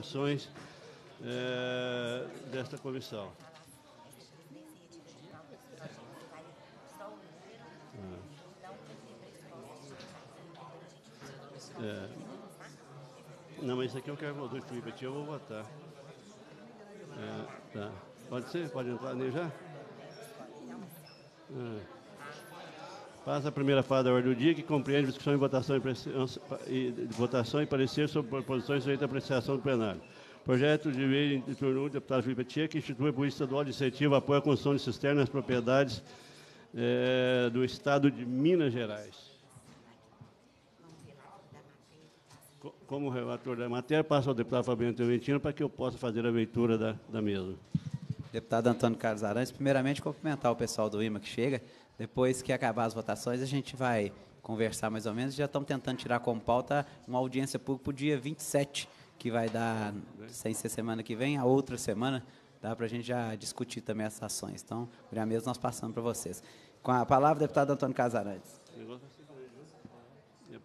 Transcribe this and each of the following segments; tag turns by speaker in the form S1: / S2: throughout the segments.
S1: ações é, eh, desta comissão. É. Não, mas isso aqui eu quero votar do Curitiba, eu vou votar. É, tá. Pode ser? Pode entrar nele já? É. Passa a primeira fase da ordem do dia, que compreende discussão e votação e, e, votação e parecer sobre proposições sujeita à apreciação do plenário. Projeto de lei de turno 1, deputado Felipe Tia, que institui a política estadual de incentivo apoio à construção de cisternas nas propriedades é, do Estado de Minas Gerais. Como relator da matéria, passo ao deputado Fabiano
S2: Teventino para que eu possa fazer a leitura da, da mesa. Deputado Antônio Carlos Arantes, primeiramente cumprimentar o pessoal do IMA que chega. Depois que acabar as votações, a gente vai conversar mais ou menos. Já estamos tentando tirar como pauta uma audiência pública para o dia 27, que vai dar, sem ser semana que vem, a outra semana, dá para a gente já discutir também essas ações. Então, já mesmo nós passamos para vocês. Com a palavra, deputado Antônio Casarantes.
S1: É, tá.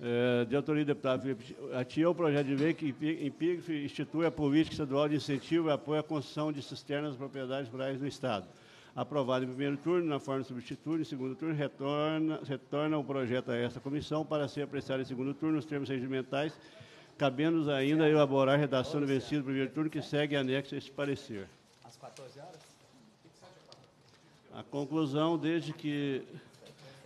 S2: é, de autoria do deputado Felipe Atia, é o
S1: projeto de lei que IPIGF institui a política estadual de incentivo e apoio à construção de cisternas nas propriedades rurais do Estado aprovado em primeiro turno, na forma substituta, em segundo turno, retorna, retorna o projeto a esta comissão para ser apreciado em segundo turno nos termos regimentais, cabendo-nos ainda elaborar a redação do vencido em primeiro turno que segue anexo a este parecer. Às 14 horas? A conclusão, desde que,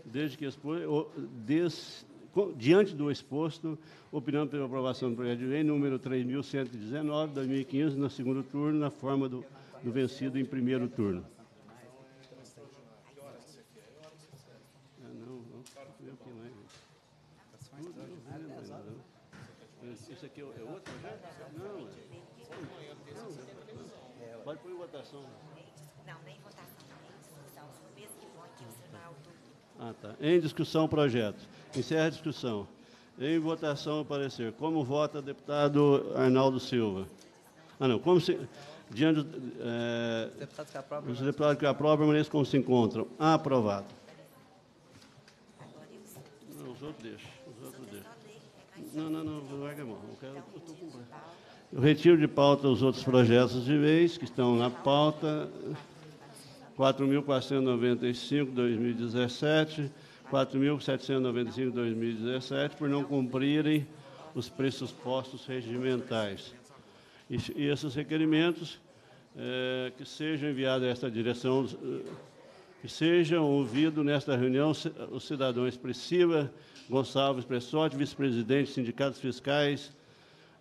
S1: desde que expo, des, diante do exposto, opinando pela aprovação do projeto de lei número 3.119, 2015, no segundo turno, na forma do, do vencido em primeiro turno. isso aqui é, é outro projeto? Né? Não, é. não. Mas foi votação.
S3: Não, nem votação, nem discussão. Mesmo que vote, o sinal
S1: Ah, tá. Em discussão, projeto. Encerra a discussão. Em votação, o parecer. Como vota deputado Arnaldo Silva? Ah, não. Como se... Diante, é, deputados aprovam, os né? deputados que aprovam permaneçam como se encontram. Aprovado. os outros deixam. Não, não, não, não Eu, quero, eu, tô com... eu retiro de pauta os outros projetos de vez que estão na pauta. 4.495, 2017, 4.795, 2017, por não cumprirem os preços postos regimentais. E, e esses requerimentos é, que sejam enviados a esta direção eh, que sejam ouvidos nesta reunião o cidadão expressiva Gonçalves Pressotti, vice-presidente de sindicatos fiscais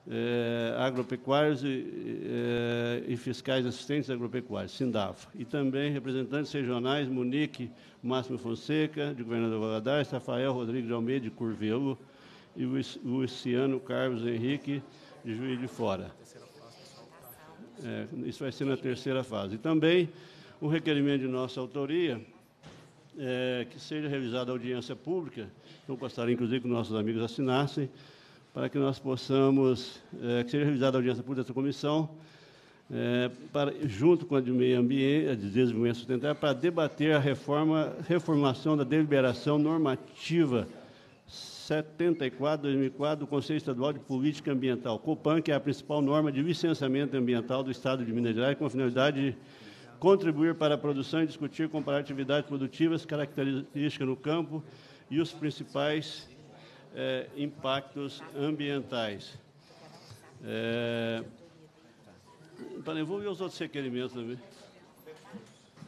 S1: eh, agropecuários e, eh, e, fiscais assistentes agropecuários, Sindafa, e também representantes regionais Munique Máximo Fonseca, de Governador Valadares, Rafael Rodrigues de Almeida, de Curvelo, e Luciano Carlos Henrique, de Juiz de Fora. É, isso vai ser na terceira fase. E também o requerimento de nossa autoria, é, que seja revisada a audiência pública, eu então gostaria, inclusive, que nossos amigos assinassem, para que nós possamos, é, que seja revisada a audiência pública dessa comissão, é, para, junto com a de meio ambiente, a de desenvolvimento sustentável, para debater a reforma, reformação da deliberação normativa 74-2004 do Conselho Estadual de Política Ambiental, COPAN, que é a principal norma de licenciamento ambiental do Estado de Minas Gerais, com a finalidade de contribuir para a produção e discutir comparatividades produtivas, características no campo e os principais é, impactos ambientais. É, Falei, vou ver os outros requerimentos também.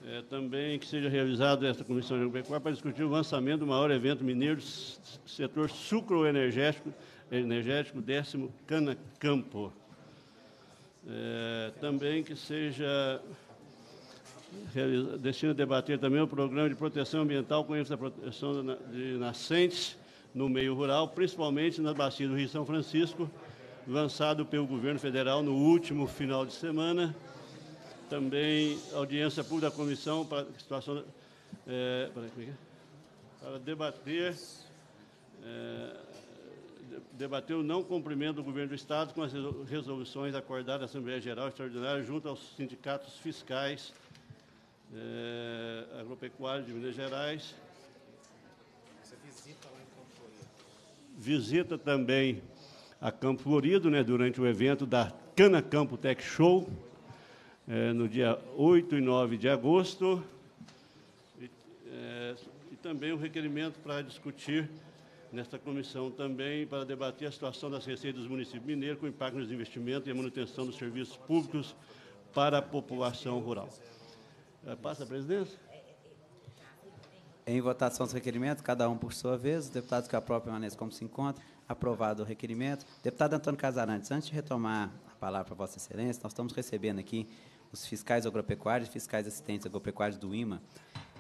S1: É, também que seja realizado esta comissão de agropecuária para discutir o lançamento do maior evento mineiro setor sucroenergético energético décimo Cana Campo. É, também que seja a debater também o programa de proteção ambiental com ênfase na proteção de nascentes no meio rural, principalmente na bacia do Rio São Francisco, lançado pelo governo federal no último final de semana. Também audiência pública da comissão para situação eh, é, é, para debater é, debater o não cumprimento do governo do estado com as resoluções acordadas na Assembleia Geral Extraordinária junto aos sindicatos fiscais é, agropecuária de Minas Gerais. Você visita lá em Campo Florido. Visita também a Campo Florido, né, durante o evento da Cana Campo Tech Show, é, no dia 8 e 9 de agosto. E, é, e também um requerimento para discutir nesta comissão também para debater a situação das receitas do município mineiro com impacto nos investimentos e a manutenção dos serviços públicos para a população rural. É, passa a presidência.
S2: Em votação dos requerimentos, cada um por sua vez. Os deputados que aprovam permanecem como se encontra. Aprovado o requerimento. Deputado Antônio Casarantes, antes de retomar a palavra para Vossa Excelência, nós estamos recebendo aqui os fiscais agropecuários, fiscais assistentes agropecuários do IMA.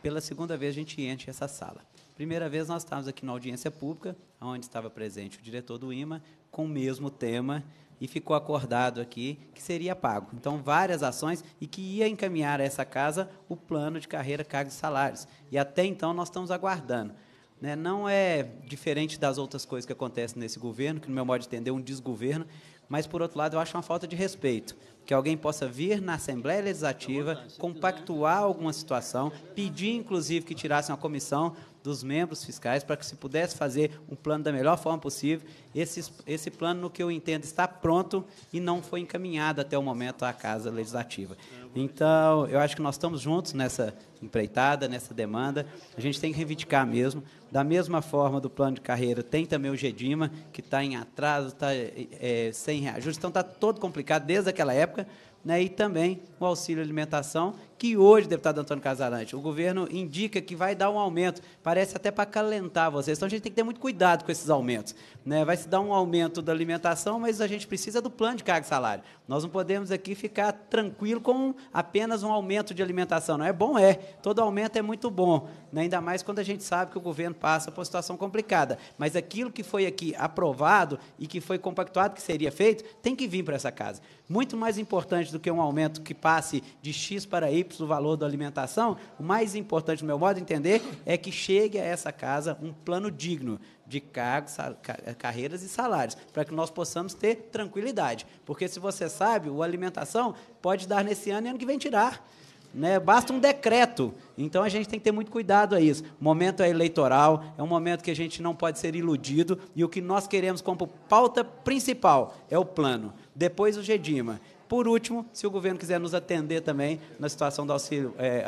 S2: Pela segunda vez, a gente enche essa sala. Primeira vez, nós estávamos aqui na audiência pública, onde estava presente o diretor do IMA, com o mesmo tema, e ficou acordado aqui que seria pago. Então, várias ações e que ia encaminhar a essa casa o plano de carreira, cargos e salários. E até então nós estamos aguardando. Né? Não é diferente das outras coisas que acontecem nesse governo, que, no meu modo de entender, é um desgoverno, mas, por outro lado, eu acho uma falta de respeito que alguém possa vir na Assembleia Legislativa, né? compactuar alguma situação, pedir inclusive que tirassem uma comissão dos membros fiscais para que se pudesse fazer um plano da melhor forma possível. Esse, esse plano, no que eu entendo, está pronto e não foi encaminhado até o momento à Casa Legislativa. Então, eu acho que nós estamos juntos nessa empreitada, nessa demanda. A gente tem que reivindicar mesmo. Da mesma forma do plano de carreira, tem também o GEDIMA, que está em atraso, está é, sem reajuste. Então, está todo complicado desde aquela época época, né, e também o auxílio alimentação, que hoje, deputado Antônio Casarante, o governo indica que vai dar um aumento, parece até para calentar vocês. Então a gente tem que ter muito cuidado com esses aumentos. Né? Vai se dar um aumento da alimentação, mas a gente precisa do plano de carga e salário. Nós não podemos aqui ficar tranquilo com apenas um aumento de alimentação. Não é bom, é. Todo aumento é muito bom, né? ainda mais quando a gente sabe que o governo passa por uma situação complicada. Mas aquilo que foi aqui aprovado e que foi compactuado que seria feito, tem que vir para essa casa. Muito mais importante do que um aumento que passe de X para Y do valor da alimentação, o mais importante, no meu modo de entender, é que chegue a essa casa um plano digno de cargos, eh, carreiras e salários, para que nós possamos ter tranquilidade. Porque, se você sabe, a alimentação pode dar nesse ano e ano que vem tirar. Né? Basta um decreto. Então a gente tem que ter muito cuidado a isso. O momento é eleitoral, é um momento que a gente não pode ser iludido e o que nós queremos como pauta principal é o plano. Depois o GEDIMA. Por último, se o governo quiser nos atender também na situação do auxílio, é,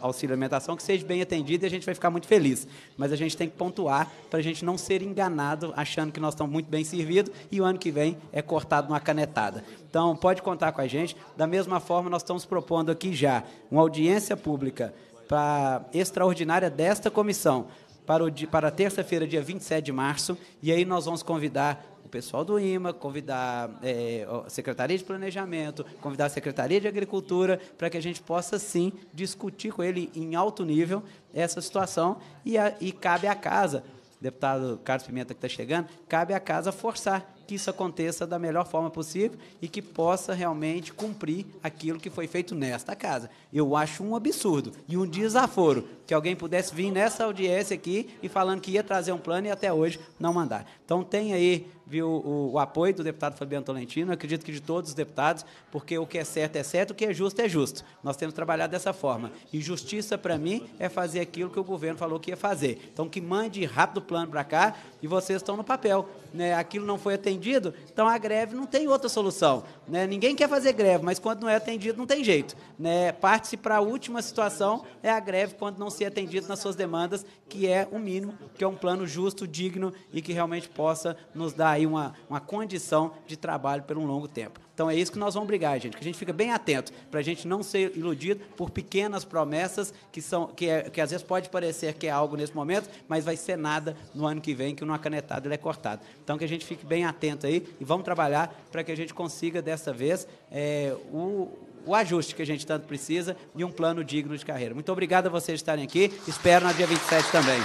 S2: auxílio alimentação, que seja bem atendido e a gente vai ficar muito feliz. Mas a gente tem que pontuar para a gente não ser enganado achando que nós estamos muito bem servidos e o ano que vem é cortado numa canetada. Então, pode contar com a gente. Da mesma forma, nós estamos propondo aqui já uma audiência pública para extraordinária desta comissão para, o, para terça-feira, dia 27 de março, e aí nós vamos convidar o pessoal do IMA, convidar é, a Secretaria de Planejamento, convidar a Secretaria de Agricultura, para que a gente possa, sim, discutir com ele em alto nível essa situação, e, a, e cabe à casa deputado Carlos Pimenta que está chegando, cabe à casa forçar que isso aconteça da melhor forma possível e que possa realmente cumprir aquilo que foi feito nesta casa. Eu acho um absurdo e um desaforo que alguém pudesse vir nessa audiência aqui e falando que ia trazer um plano e até hoje não mandar. Então tem aí viu o, o apoio do deputado Fabiano Tolentino, acredito que de todos os deputados, porque o que é certo é certo, o que é justo é justo. Nós temos trabalhado dessa forma. E justiça, para mim, é fazer aquilo que o governo falou que ia fazer. Então, que mande rápido o plano para cá e vocês estão no papel. Né? Aquilo não foi atendido, então a greve não tem outra solução. Né? Ninguém quer fazer greve, mas quando não é atendido, não tem jeito. Né? Parte-se para a última situação, é a greve quando não se é atendido nas suas demandas, que é o mínimo, que é um plano justo, digno e que realmente possa nos dar aí uma, uma condição de trabalho por um longo tempo. Então é isso que nós vamos brigar, gente, que a gente fica bem atento, para a gente não ser iludido por pequenas promessas que são que, é, que às vezes pode parecer que é algo nesse momento, mas vai ser nada no ano que vem, que uma canetada ele é cortado. Então que a gente fique bem atento aí e vamos trabalhar para que a gente consiga dessa vez é, o, o ajuste que a gente tanto precisa e um plano digno de carreira. Muito obrigado a vocês estarem aqui. Espero no dia 27 também.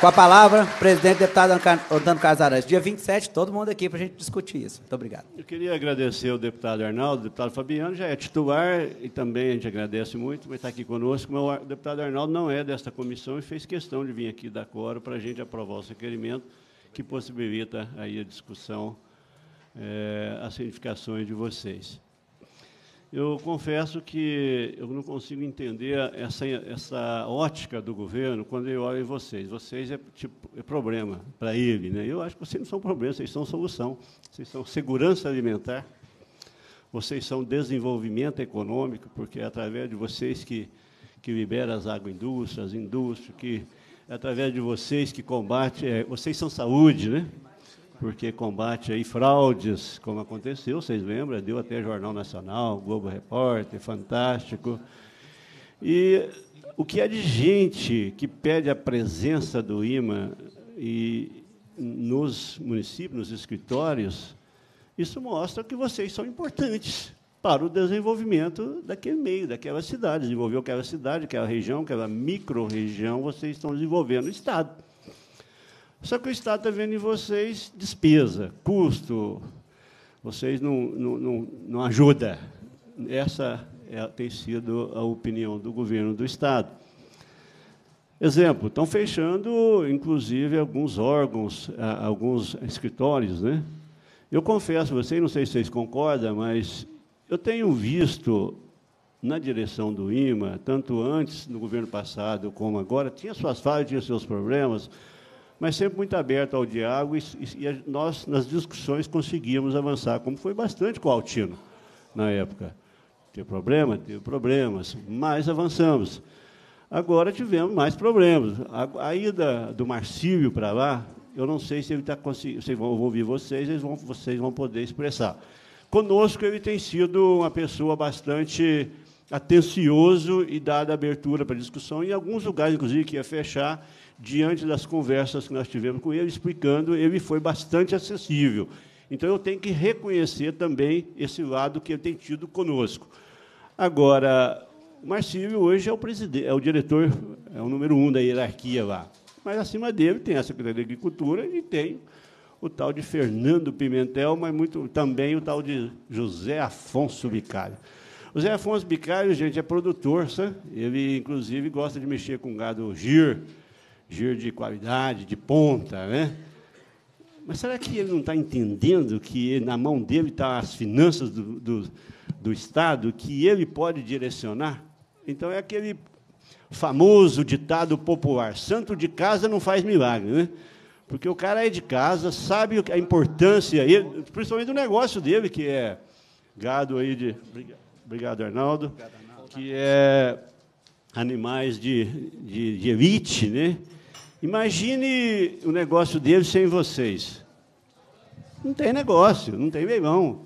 S2: Com a palavra, presidente deputado Antônio Casares. Dia 27, todo mundo aqui para a gente discutir isso. Muito obrigado.
S1: Eu queria agradecer ao deputado Arnaldo, o deputado Fabiano já é titular e também a gente agradece muito, mas está aqui conosco. Mas o deputado Arnaldo não é desta comissão e fez questão de vir aqui da Coro para a gente aprovar o requerimento que possibilita aí a discussão, é, as significações de vocês. Eu confesso que eu não consigo entender essa, essa ótica do governo quando eu olho em vocês. Vocês é, tipo, é problema para ele. Né? Eu acho que vocês não são problema, vocês são solução. Vocês são segurança alimentar, vocês são desenvolvimento econômico, porque é através de vocês que, que libera as agroindústrias, as indústrias, que, é através de vocês que combate... É, vocês são saúde, né? porque combate aí fraudes, como aconteceu, vocês lembram, deu até Jornal Nacional, Globo Repórter, Fantástico. E o que é de gente que pede a presença do IMA e nos municípios, nos escritórios, isso mostra que vocês são importantes para o desenvolvimento daquele meio, daquela cidade. Desenvolveu aquela cidade, aquela região, aquela micro-região, vocês estão desenvolvendo o Estado. Só que o Estado está vendo em vocês despesa, custo, vocês não, não, não, não ajudam. Essa é, tem sido a opinião do governo do Estado. Exemplo, estão fechando, inclusive, alguns órgãos, alguns escritórios. Né? Eu confesso a vocês, não sei se vocês concordam, mas eu tenho visto na direção do IMA, tanto antes, no governo passado, como agora, tinha suas falhas, tinha seus problemas, mas sempre muito aberto ao diálogo, e, e nós, nas discussões, conseguíamos avançar, como foi bastante com o Altino na época. Teve problema? Teve problemas, mas avançamos. Agora tivemos mais problemas. A, a ida do Marcílio para lá, eu não sei se ele está conseguindo. Vocês vão ouvir vocês, eles vão, vocês vão poder expressar. Conosco, ele tem sido uma pessoa bastante atencioso e dada abertura para discussão. Em alguns lugares, inclusive, que ia fechar, diante das conversas que nós tivemos com ele, explicando, ele foi bastante acessível. Então, eu tenho que reconhecer também esse lado que ele tem tido conosco. Agora, o Marcílio hoje é o, presidente, é o diretor, é o número um da hierarquia lá. Mas, acima dele, tem a Secretaria de Agricultura e tem o tal de Fernando Pimentel, mas muito, também o tal de José Afonso Bicalho. O Afonso Bicário, gente, é produtor, sabe? ele inclusive gosta de mexer com gado gir, giro de qualidade, de ponta, né? Mas será que ele não está entendendo que na mão dele estão tá as finanças do, do, do Estado, que ele pode direcionar? Então é aquele famoso ditado popular: santo de casa não faz milagre, né? Porque o cara é de casa, sabe a importância, principalmente do negócio dele, que é gado aí de. Obrigado, Arnaldo. Obrigado, Arnaldo. Que é animais de, de, de elite, né? Imagine o negócio dele sem vocês. Não tem negócio, não tem leilão,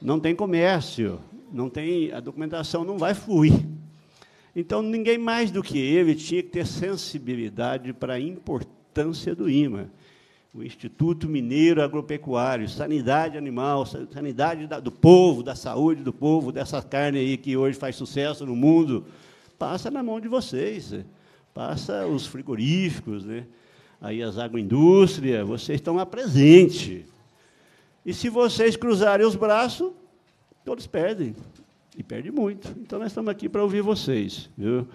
S1: não tem comércio, não tem a documentação não vai fluir. Então ninguém mais do que ele tinha que ter sensibilidade para a importância do IMA. O Instituto Mineiro Agropecuário, Sanidade Animal, Sanidade da, do povo, da saúde do povo, dessa carne aí que hoje faz sucesso no mundo, passa na mão de vocês. É passa os frigoríficos, né? aí as agroindústrias, vocês estão lá presente. E se vocês cruzarem os braços, todos perdem. E perde muito. Então nós estamos aqui para ouvir vocês. Viu?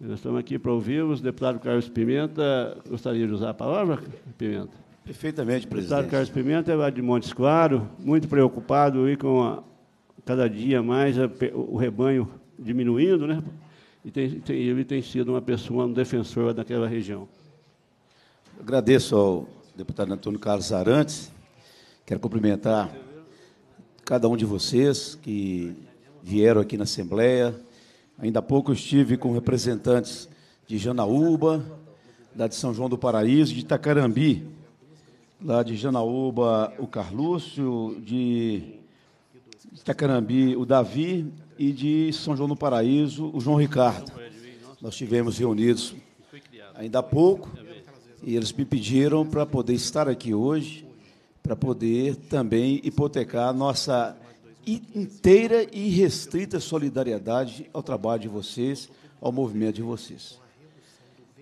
S1: Nós estamos aqui para ouvir O deputado Carlos Pimenta. Gostaria de usar a palavra, Pimenta? Perfeitamente, presidente. Deputado Carlos Pimenta é de Montes Claro, muito preocupado aí com a, cada dia mais a, o rebanho diminuindo, né? e tem, tem, ele tem sido uma pessoa, um defensor daquela região.
S4: agradeço ao deputado Antônio Carlos Arantes. Quero cumprimentar cada um de vocês que vieram aqui na Assembleia. Ainda há pouco estive com representantes de Janaúba, da de São João do Paraíso, de Itacarambi, lá de Janaúba, o Carlúcio, de Itacarambi, o Davi, e de São João do Paraíso, o João Ricardo. Nós tivemos reunidos ainda há pouco e eles me pediram para poder estar aqui hoje, para poder também hipotecar nossa inteira e restrita solidariedade ao trabalho de vocês, ao movimento de vocês.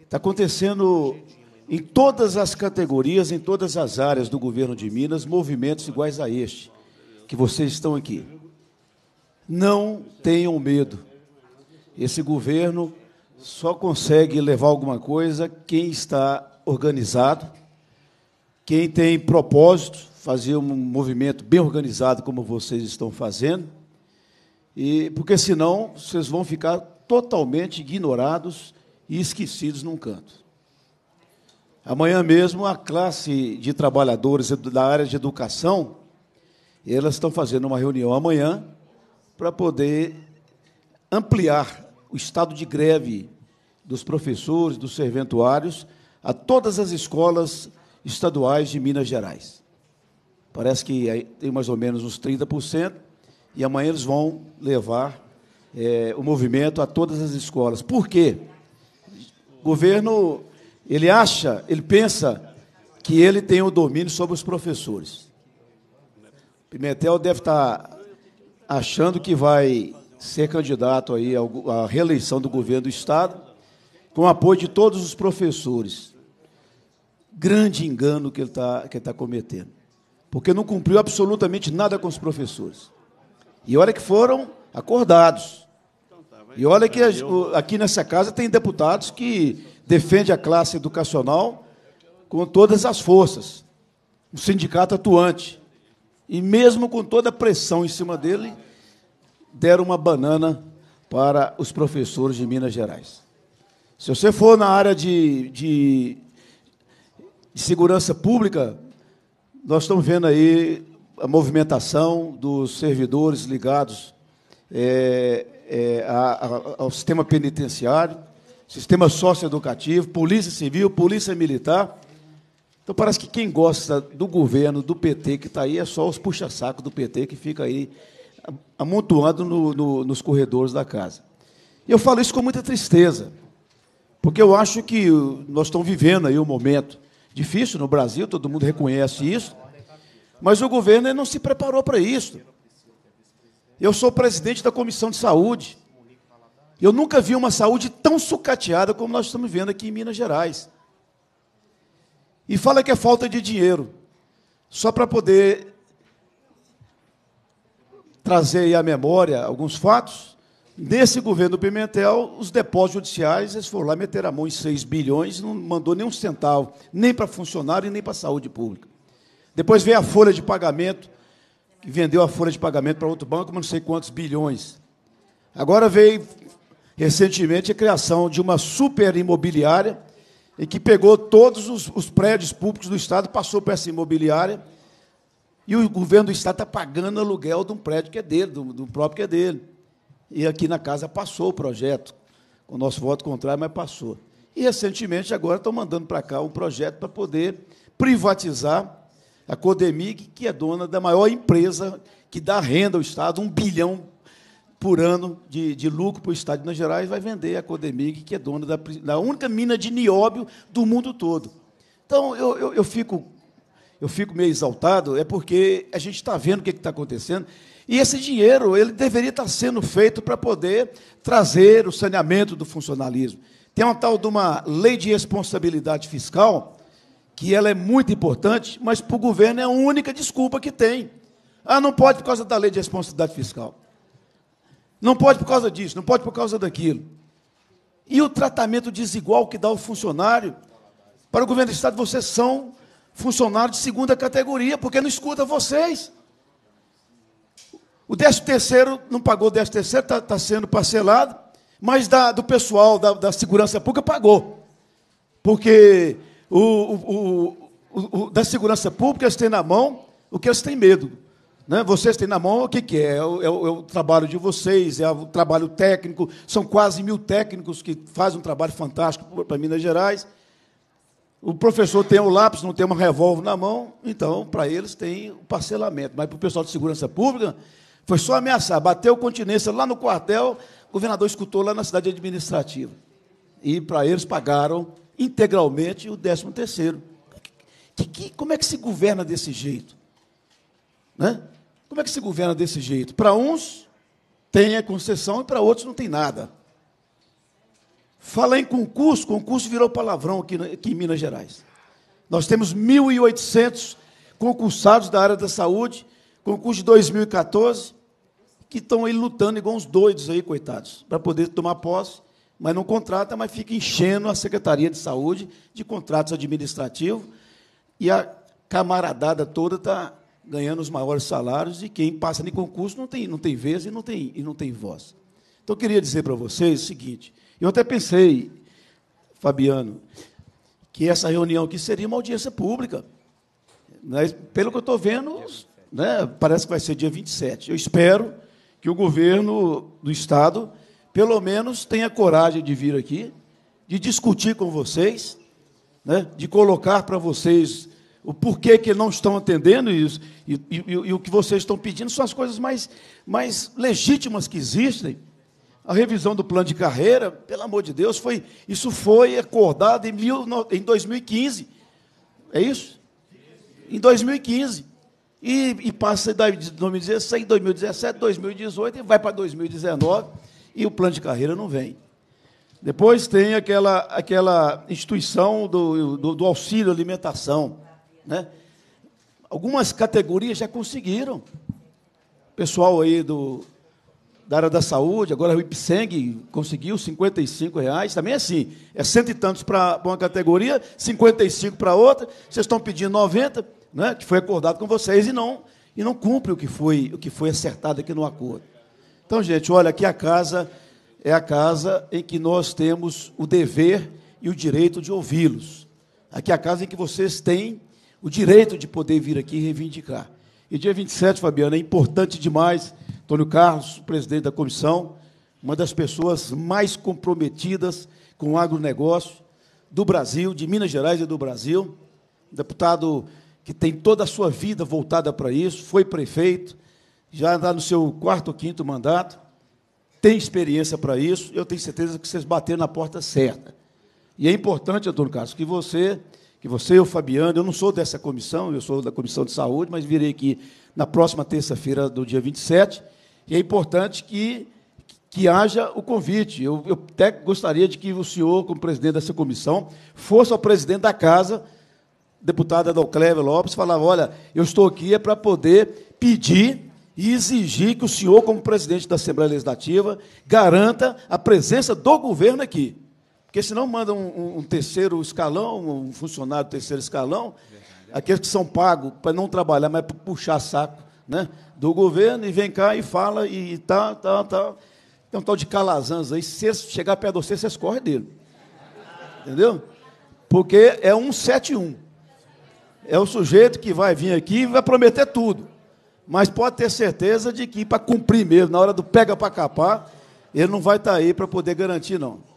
S4: Está acontecendo em todas as categorias, em todas as áreas do governo de Minas, movimentos iguais a este, que vocês estão aqui. Não tenham medo. Esse governo só consegue levar alguma coisa quem está organizado, quem tem propósito, fazer um movimento bem organizado como vocês estão fazendo. E porque senão vocês vão ficar totalmente ignorados e esquecidos num canto. Amanhã mesmo a classe de trabalhadores da área de educação, elas estão fazendo uma reunião amanhã para poder ampliar o estado de greve dos professores, dos serventuários, a todas as escolas estaduais de Minas Gerais. Parece que tem mais ou menos uns 30%, e amanhã eles vão levar é, o movimento a todas as escolas. Por quê? O governo, ele acha, ele pensa que ele tem o domínio sobre os professores. Pimentel deve estar achando que vai ser candidato aí à reeleição do governo do Estado, com o apoio de todos os professores. Grande engano que ele está que tá cometendo. Porque não cumpriu absolutamente nada com os professores. E olha que foram acordados. E olha que aqui nessa casa tem deputados que defendem a classe educacional com todas as forças. Um sindicato atuante. E mesmo com toda a pressão em cima dele, deram uma banana para os professores de Minas Gerais. Se você for na área de, de, de segurança pública, nós estamos vendo aí a movimentação dos servidores ligados é, é, a, a, ao sistema penitenciário, sistema socioeducativo, polícia civil, polícia militar. Então parece que quem gosta do governo, do PT que está aí, é só os puxa-saco do PT que fica aí amontoando no, no, nos corredores da casa. E eu falo isso com muita tristeza, porque eu acho que nós estamos vivendo aí um momento difícil no Brasil, todo mundo reconhece isso, mas o governo não se preparou para isso. Eu sou presidente da Comissão de Saúde. Eu nunca vi uma saúde tão sucateada como nós estamos vendo aqui em Minas Gerais e fala que é falta de dinheiro, só para poder trazer aí à memória alguns fatos. Nesse governo Pimentel, os depósitos judiciais, eles foram lá meter a mão em 6 bilhões, não mandou nem um centavo, nem para funcionário e nem para a saúde pública. Depois veio a folha de pagamento, que vendeu a folha de pagamento para outro banco, mas não sei quantos bilhões. Agora veio, recentemente, a criação de uma super imobiliária, e que pegou todos os, os prédios públicos do Estado, passou para essa imobiliária, e o governo do Estado está pagando aluguel de um prédio que é dele, do, do próprio que é dele. E aqui na casa passou o projeto, com o nosso voto contrário, mas passou. E, recentemente, agora estão mandando para cá um projeto para poder privatizar a Codemig, que é dona da maior empresa que dá renda ao Estado, um bilhão por ano de, de lucro para o Estado de Minas Gerais, vai vender a Codemig, que é dona da, da única mina de nióbio do mundo todo. Então, eu, eu, eu fico, eu fico meio exaltado, é porque a gente está vendo o que está acontecendo. E esse dinheiro ele deveria estar tá sendo feito para poder trazer o saneamento do funcionalismo. Tem uma tal de uma lei de responsabilidade fiscal, que ela é muito importante, mas para o governo é a única desculpa que tem. Ah, não pode por causa da lei de responsabilidade fiscal. Não pode por causa disso, não pode por causa daquilo. E o tratamento desigual que dá o funcionário, para o governo do Estado, vocês são funcionários de segunda categoria, porque não escuta vocês. O 13 terceiro não pagou o 13 terceiro, está tá sendo parcelado, mas da, do pessoal da, da, segurança pública pagou. Porque o, o, o, o, da segurança pública eles têm na mão o que eles têm medo. Né? Vocês têm na mão o que, que é? É, é o, é o trabalho de vocês, é o trabalho técnico. São quase mil técnicos que fazem um trabalho fantástico para Minas Gerais. O professor tem o lápis, não tem uma revólver na mão, então, para eles, tem o parcelamento. Mas para o pessoal de segurança pública, foi só ameaçar. Bateu continência lá no quartel, o governador escutou lá na cidade administrativa. E para eles pagaram integralmente o 13 terceiro. Que, que, como é que se governa desse jeito? Né? Como é que se governa desse jeito? Para uns tem a concessão e para outros não tem nada. Fala em concurso, concurso virou palavrão aqui, aqui em Minas Gerais. Nós temos 1.800 concursados da área da saúde, concurso de 2014, que estão aí lutando igual uns doidos aí, coitados, para poder tomar posse, mas não contrata, mas fica enchendo a Secretaria de Saúde de contratos administrativos, e a camaradada toda está ganhando os maiores salários e quem passa em concurso não tem, não tem vez e não tem, e não tem voz. Então, eu queria dizer para vocês o seguinte: eu até pensei, Fabiano, que essa reunião aqui seria uma audiência pública. Mas, né? pelo que eu estou vendo, né, parece que vai ser dia 27. Eu espero que o governo do Estado, pelo menos, tenha coragem de vir aqui, de discutir com vocês, né, de colocar para vocês o porquê que não estão atendendo isso, e, e, e, e, o que vocês estão pedindo são as coisas mais, mais legítimas que existem. A revisão do plano de carreira, pelo amor de Deus, foi isso foi acordado em, mil, em 2015. É isso? Em 2015. E, e passa de 2016, 2017, 2018, e vai para 2019, e o plano de carreira não vem. Depois tem aquela, aquela instituição do, do, do auxílio alimentação né? Algumas categorias já conseguiram. Pessoal aí do, da área da saúde, agora o IPSENG conseguiu 55 reais, também é assim, é cento e tantos para uma categoria, 55 para outra, vocês estão pedindo 90, né, que foi acordado com vocês e não e não cumpre o que foi o que foi acertado aqui no acordo. Então, gente, olha, aqui a casa é a casa em que nós temos o dever e o direito de ouvi-los. Aqui é a casa em que vocês têm o direito de poder vir aqui reivindicar. E dia 27, Fabiana, é importante demais. Antônio Carlos, presidente da comissão, uma das pessoas mais comprometidas com o agronegócio do Brasil, de Minas Gerais e do Brasil. deputado que tem toda a sua vida voltada para isso, foi prefeito, já está no seu quarto ou quinto mandato, tem experiência para isso. Eu tenho certeza que vocês bateram na porta certa. E é importante, Antônio Carlos, que você que você, o Fabiano, eu não sou dessa comissão, eu sou da comissão de saúde, mas virei aqui na próxima terça-feira do dia 27, e é importante que, que haja o convite. Eu, eu até gostaria de que o senhor, como presidente dessa comissão, fosse ao presidente da casa, deputada Adalclévia Lopes, falar, olha, eu estou aqui é para poder pedir e exigir que o senhor, como presidente da Assembleia Legislativa, garanta a presença do governo aqui. Porque senão manda um, um terceiro escalão, um funcionário terceiro escalão, aqueles que são pagos para não trabalhar, mas para puxar saco né, do governo, e vem cá e fala, e, tal, tá, tá, tá. Tem um tal de calazans aí, se chegar perto de você, você escorre dele. Entendeu? Porque é 171. É o sujeito que vai vir aqui e vai prometer tudo. Mas pode ter certeza de que, para cumprir mesmo, na hora do pega para capar, ele não vai estar tá aí para poder garantir, não.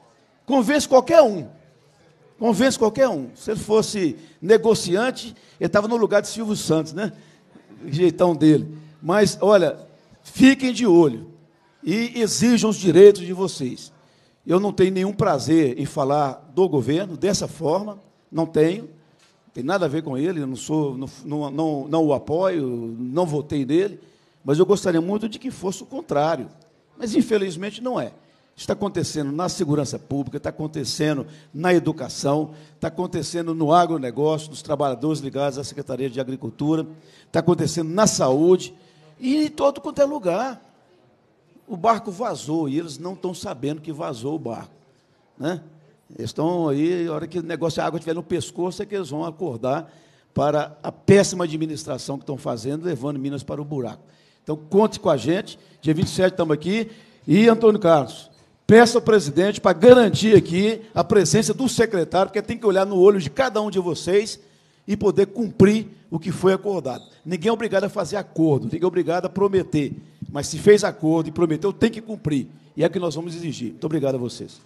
S4: Convence qualquer um. Convence qualquer um. Se ele fosse negociante, ele estava no lugar de Silvio Santos, né? O jeitão dele. Mas, olha, fiquem de olho e exijam os direitos de vocês. Eu não tenho nenhum prazer em falar do governo dessa forma, não tenho. Não tem nada a ver com ele, eu não sou, não, não, não o apoio, não votei nele, mas eu gostaria muito de que fosse o contrário. Mas infelizmente não é. Está acontecendo na segurança pública, está acontecendo na educação, está acontecendo no agronegócio, dos trabalhadores ligados à Secretaria de Agricultura, está acontecendo na saúde e em todo quanto é lugar. O barco vazou e eles não estão sabendo que vazou o barco. Né? Eles estão aí, a hora que o negócio de água estiver no pescoço, é que eles vão acordar para a péssima administração que estão fazendo, levando Minas para o buraco. Então, conte com a gente. Dia 27 estamos aqui. E, Antônio Carlos, peço ao presidente para garantir aqui a presença do secretário, porque tem que olhar no olho de cada um de vocês e poder cumprir o que foi acordado. Ninguém é obrigado a fazer acordo, ninguém é obrigado a prometer. Mas se fez acordo e prometeu, tem que cumprir. E é o que nós vamos exigir. Muito obrigado a vocês.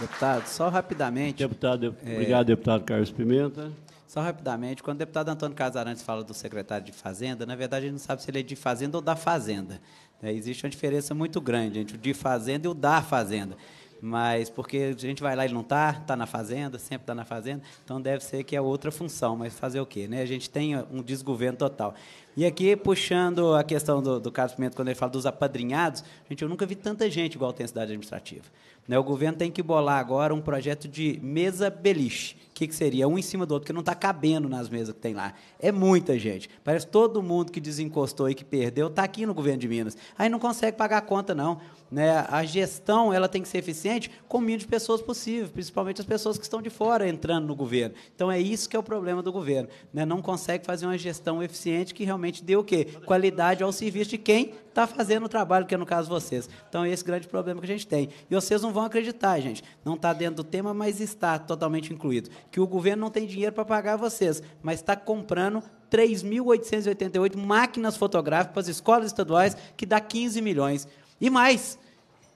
S2: Deputado, só rapidamente. Deputado, é, obrigado,
S1: deputado Carlos Pimenta.
S2: Só rapidamente, quando o deputado Antônio Casarantes fala do secretário de Fazenda, na verdade ele não sabe se ele é de Fazenda ou da Fazenda. É, existe uma diferença muito grande entre o de Fazenda e o da Fazenda. Mas porque a gente vai lá e não está, está na Fazenda, sempre está na Fazenda, então deve ser que é outra função, mas fazer o quê? Né? A gente tem um desgoverno total. E aqui, puxando a questão do, do Carlos Pimenta, quando ele fala dos apadrinhados, gente, eu nunca vi tanta gente igual tem a cidade administrativa. Né? O governo tem que bolar agora um projeto de mesa beliche. O que, que seria? Um em cima do outro, que não está cabendo nas mesas que tem lá. É muita gente. Parece todo mundo que desencostou e que perdeu está aqui no governo de Minas. Aí não consegue pagar a conta, não. Né? A gestão ela tem que ser eficiente com o mínimo de pessoas possível, principalmente as pessoas que estão de fora entrando no governo. Então é isso que é o problema do governo. Né? Não consegue fazer uma gestão eficiente que realmente realmente dê o quê? Qualidade ao serviço de quem está fazendo o trabalho, que é no caso vocês. Então, esse é o grande problema que a gente tem. E vocês não vão acreditar, gente. Não está dentro do tema, mas está totalmente incluído. Que o governo não tem dinheiro para pagar vocês, mas está comprando 3.888 máquinas fotográficas para as escolas estaduais, que dá 15 milhões. E mais,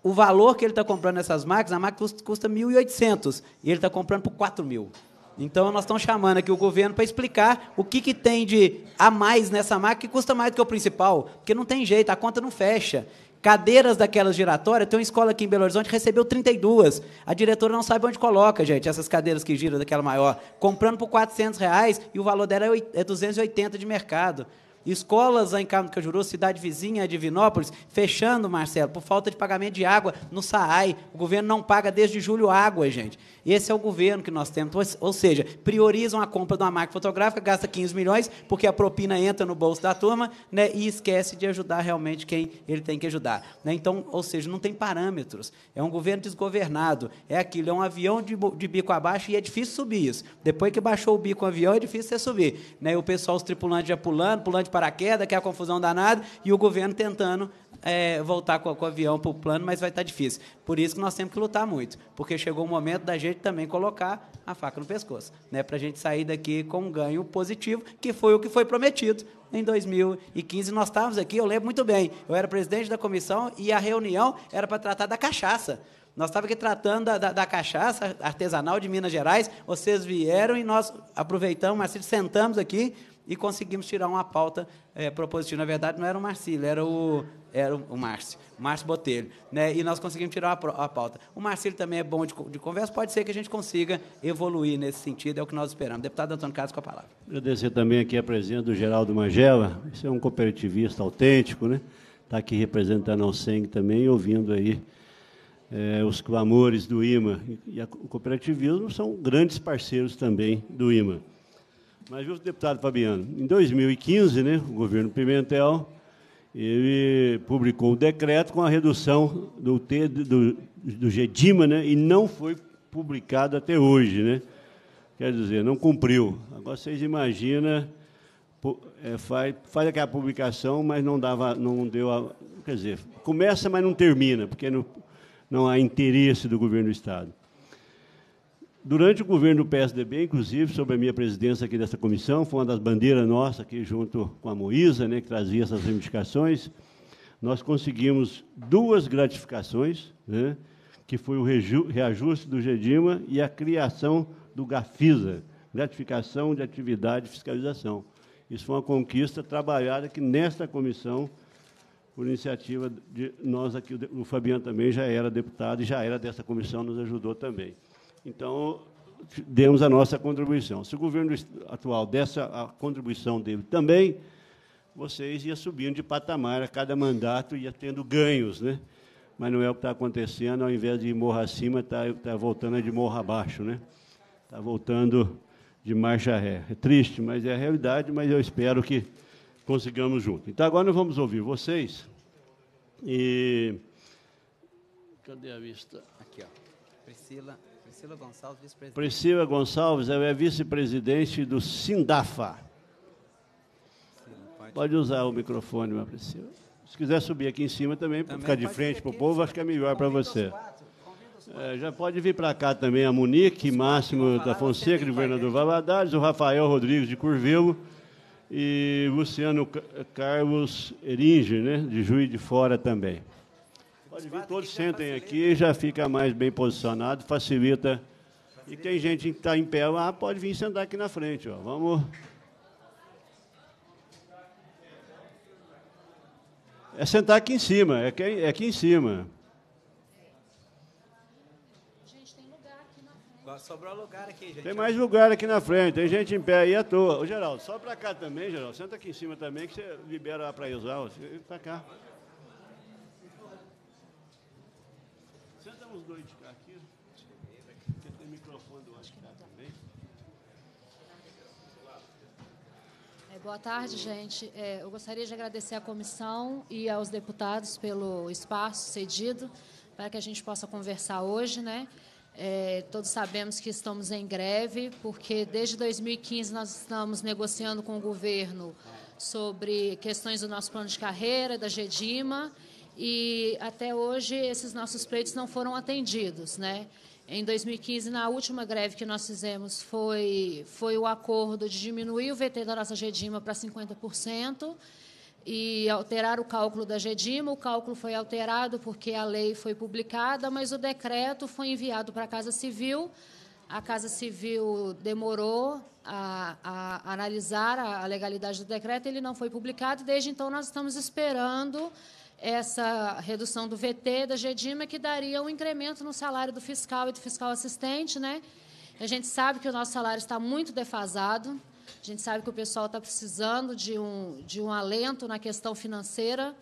S2: o valor que ele está comprando essas máquinas, a máquina custa 1.800 e ele está comprando por 4 mil. Então, nós estamos chamando aqui o governo para explicar o que, que tem de a mais nessa máquina que custa mais do que o principal, porque não tem jeito, a conta não fecha. Cadeiras daquelas giratórias, tem uma escola aqui em Belo Horizonte que recebeu 32. A diretora não sabe onde coloca, gente, essas cadeiras que giram daquela maior. Comprando por 400 reais e o valor dela é 280 é de mercado. Escolas lá em Carmo Cajuru, cidade vizinha, Divinópolis, fechando, Marcelo, por falta de pagamento de água no SAAI. O governo não paga desde julho água, gente. Esse é o governo que nós temos. Ou seja, priorizam a compra de uma máquina fotográfica, gasta 15 milhões, porque a propina entra no bolso da turma né, e esquece de ajudar realmente quem ele tem que ajudar. Né? Então, ou seja, não tem parâmetros. É um governo desgovernado. É aquilo, é um avião de, de bico abaixo e é difícil subir isso. Depois que baixou o bico o avião, é difícil você subir. Né? E o pessoal, os tripulantes já pulando, pulando de paraquedas, que é a confusão danada, e o governo tentando é, voltar com, com, o avião para o plano, mas vai estar tá difícil. Por isso que nós temos que lutar muito, porque chegou o momento da gente também colocar a faca no pescoço, né, para a gente sair daqui com um ganho positivo, que foi o que foi prometido. Em 2015, nós estávamos aqui, eu lembro muito bem, eu era presidente da comissão e a reunião era para tratar da cachaça. Nós estávamos aqui tratando da, da, da, cachaça artesanal de Minas Gerais. Vocês vieram e nós aproveitamos, mas sentamos aqui e conseguimos tirar uma pauta é, propositiva. Na verdade, não era o Marcílio, era o, era o Márcio, Márcio Botelho. Né? E nós conseguimos tirar a, pauta. O Marcílio também é bom de, de, conversa, pode ser que a gente consiga evoluir nesse sentido, é o que nós esperamos. Deputado Antônio Carlos, com a palavra.
S1: Agradecer também aqui a presença do Geraldo Mangela, esse é um cooperativista autêntico, né? Está aqui representando a Seng também, ouvindo aí é, os clamores do IMA. E, e a, o cooperativismo são grandes parceiros também do IMA. Mas, viu, deputado Fabiano, em 2015, né, o governo Pimentel ele publicou o decreto com a redução do, T, do, do GEDIMA, né, e não foi publicado até hoje, né? Quer dizer, não cumpriu. Agora vocês imaginam, é, faz, faz aquela publicação, mas não dava, não deu a, Quer dizer, começa, mas não termina, porque não, não há interesse do governo do Estado. Durante o governo do PSDB, inclusive, sobre a minha presidência aqui dessa comissão, foi uma das bandeiras nossas aqui junto com a Moísa, né, que trazia essas reivindicações, nós conseguimos duas gratificações, né, que foi o reajuste do GEDIMA e a criação do GAFISA, Gratificação de Atividade e Fiscalização. Isso foi uma conquista trabalhada que nesta comissão, por iniciativa de nós aqui, o Fabiano também já era deputado e já era dessa comissão, nos ajudou também. Então, demos a nossa contribuição. Se o governo atual desse a contribuição dele também, vocês iam subindo de patamar a cada mandato, ia tendo ganhos, né? Mas não é o que está acontecendo, ao invés de morra acima, está tá voltando de morra abaixo, né? Está voltando de marcha ré. É triste, mas é a realidade, mas eu espero que consigamos junto. Então, agora nós vamos ouvir vocês. E...
S2: Cadê a vista? Aqui, ó. Priscila Priscila Gonçalves, vice-presidente.
S1: Priscila Gonçalves é vice-presidente do Sindafa. Pode... pode usar o microfone, minha Priscila. Se quiser subir aqui em cima também, para ficar de frente para o povo, acho que é melhor para você. É, já pode vir para cá também a Monique, Máximo da Fonseca, governador Valadares, o Rafael Rodrigues de Curvelo e Luciano Carlos Eringe, né, de Juiz de Fora também. Pode vir, todos sentem aqui, já fica mais bem posicionado, facilita. E tem gente que está em pé lá, pode vir sentar aqui na frente. Ó. Vamos. É sentar aqui em cima, é aqui, é aqui em cima.
S2: Sobrou lugar aqui, gente. Tem
S1: mais lugar aqui na frente, tem gente em pé aí é à toa. Ô, Geraldo, só para cá também, Geraldo. Senta aqui em cima também, que você libera para usar. Para cá. os dois de cá aqui. Porque tem microfone do acho que também.
S5: É, boa tarde, gente. É, eu gostaria de agradecer à comissão e aos deputados pelo espaço cedido para que a gente possa conversar hoje, né? É, todos sabemos que estamos em greve, porque desde 2015 nós estamos negociando com o governo sobre questões do nosso plano de carreira, da GEDIMA, e até hoje esses nossos pleitos não foram atendidos, né? Em 2015, na última greve que nós fizemos, foi, foi o acordo de diminuir o VT da nossa GEDIMA para 50% e alterar o cálculo da GEDIMA. O cálculo foi alterado porque a lei foi publicada, mas o decreto foi enviado para a Casa Civil. A Casa Civil demorou a, a analisar a legalidade do decreto, ele não foi publicado. Desde então, nós estamos esperando essa redução do VT, da GEDIMA, que daria um incremento no salário do fiscal e do fiscal assistente. Né? A gente sabe que o nosso salário está muito defasado, a gente sabe que o pessoal está precisando de um, de um alento na questão financeira,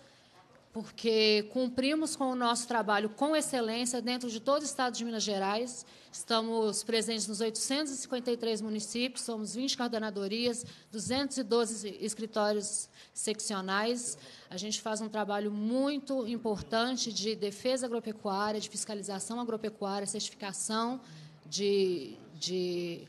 S5: porque cumprimos com o nosso trabalho com excelência dentro de todo o estado de Minas Gerais. Estamos presentes nos 853 municípios, somos 20 coordenadorias, 212 escritórios seccionais. A gente faz um trabalho muito importante de defesa agropecuária, de fiscalização agropecuária, certificação de, de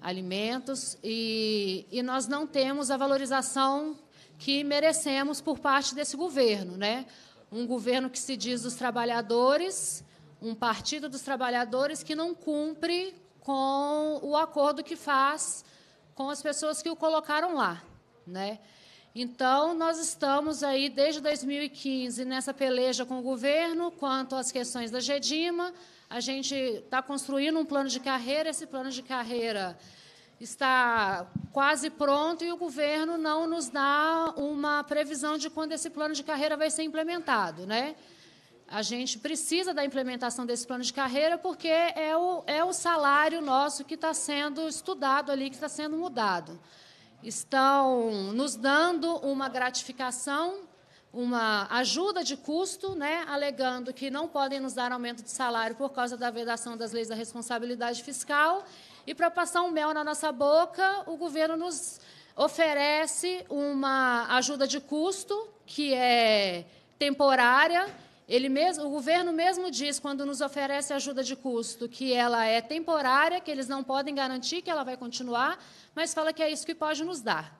S5: alimentos e, e nós não temos a valorização que merecemos por parte desse governo, né? Um governo que se diz dos trabalhadores, um partido dos trabalhadores que não cumpre com o acordo que faz com as pessoas que o colocaram lá, né? Então, nós estamos aí desde 2015 nessa peleja com o governo quanto às questões da GEDIMA. A gente está construindo um plano de carreira, esse plano de carreira está quase pronto e o governo não nos dá uma previsão de quando esse plano de carreira vai ser implementado, né? A gente precisa da implementação desse plano de carreira porque é o, é o salário nosso que está sendo estudado ali, que está sendo mudado. Estão nos dando uma gratificação, uma ajuda de custo, né, alegando que não podem nos dar aumento de salário por causa da vedação das leis da responsabilidade fiscal e para passar um mel na nossa boca, o governo nos oferece uma ajuda de custo, que é temporária. Ele mesmo, o governo mesmo diz, quando nos oferece ajuda de custo, que ela é temporária, que eles não podem garantir que ela vai continuar, mas fala que é isso que pode nos dar.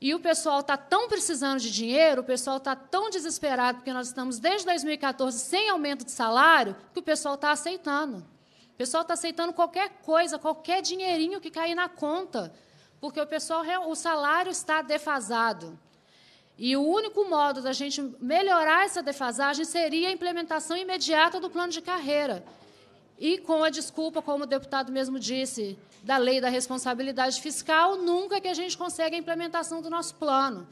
S5: E o pessoal está tão precisando de dinheiro, o pessoal está tão desesperado, porque nós estamos desde 2014 sem aumento de salário, que o pessoal está aceitando pessoal está aceitando qualquer coisa, qualquer dinheirinho que cair na conta, porque o pessoal o salário está defasado. E o único modo da gente melhorar essa defasagem seria a implementação imediata do plano de carreira. E com a desculpa, como o deputado mesmo disse, da lei da responsabilidade fiscal, nunca que a gente consegue a implementação do nosso plano.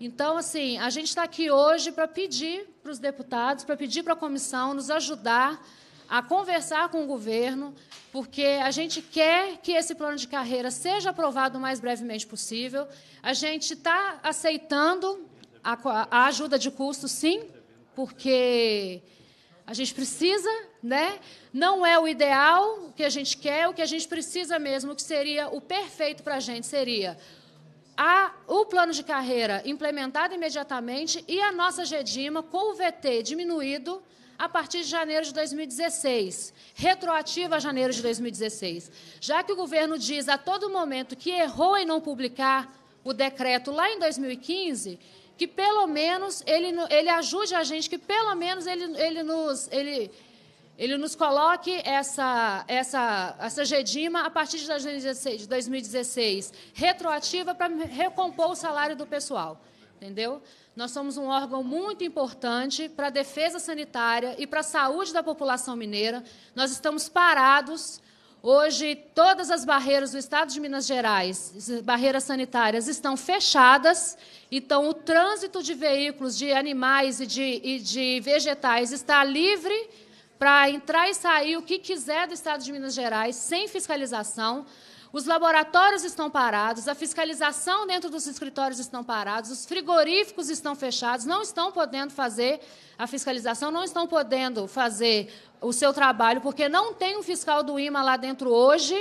S5: Então, assim, a gente está aqui hoje para pedir para os deputados, para pedir para a comissão nos ajudar a conversar com o governo, porque a gente quer que esse plano de carreira seja aprovado o mais brevemente possível. A gente está aceitando a, a, ajuda de custo, sim, porque a gente precisa, né? Não é o ideal o que a gente quer, o que a gente precisa mesmo, o que seria o perfeito para a gente seria a, o plano de carreira implementado imediatamente e a nossa GEDIMA com o VT diminuído a partir de janeiro de 2016, retroativa a janeiro de 2016. Já que o governo diz a todo momento que errou em não publicar o decreto lá em 2015, que pelo menos ele, ele ajude a gente, que pelo menos ele, ele nos. Ele, ele nos coloque essa, essa, essa GEDIMA a partir de 2016, 2016 retroativa para recompor o salário do pessoal. Entendeu? Nós somos um órgão muito importante para a defesa sanitária e para a saúde da população mineira. Nós estamos parados. Hoje, todas as barreiras do Estado de Minas Gerais, barreiras sanitárias, estão fechadas. Então, o trânsito de veículos, de animais e de, e de vegetais está livre para entrar e sair o que quiser do Estado de Minas Gerais, sem fiscalização. Os laboratórios estão parados, a fiscalização dentro dos escritórios estão parados, os frigoríficos estão fechados, não estão podendo fazer a fiscalização, não estão podendo fazer o seu trabalho, porque não tem um fiscal do IMA lá dentro hoje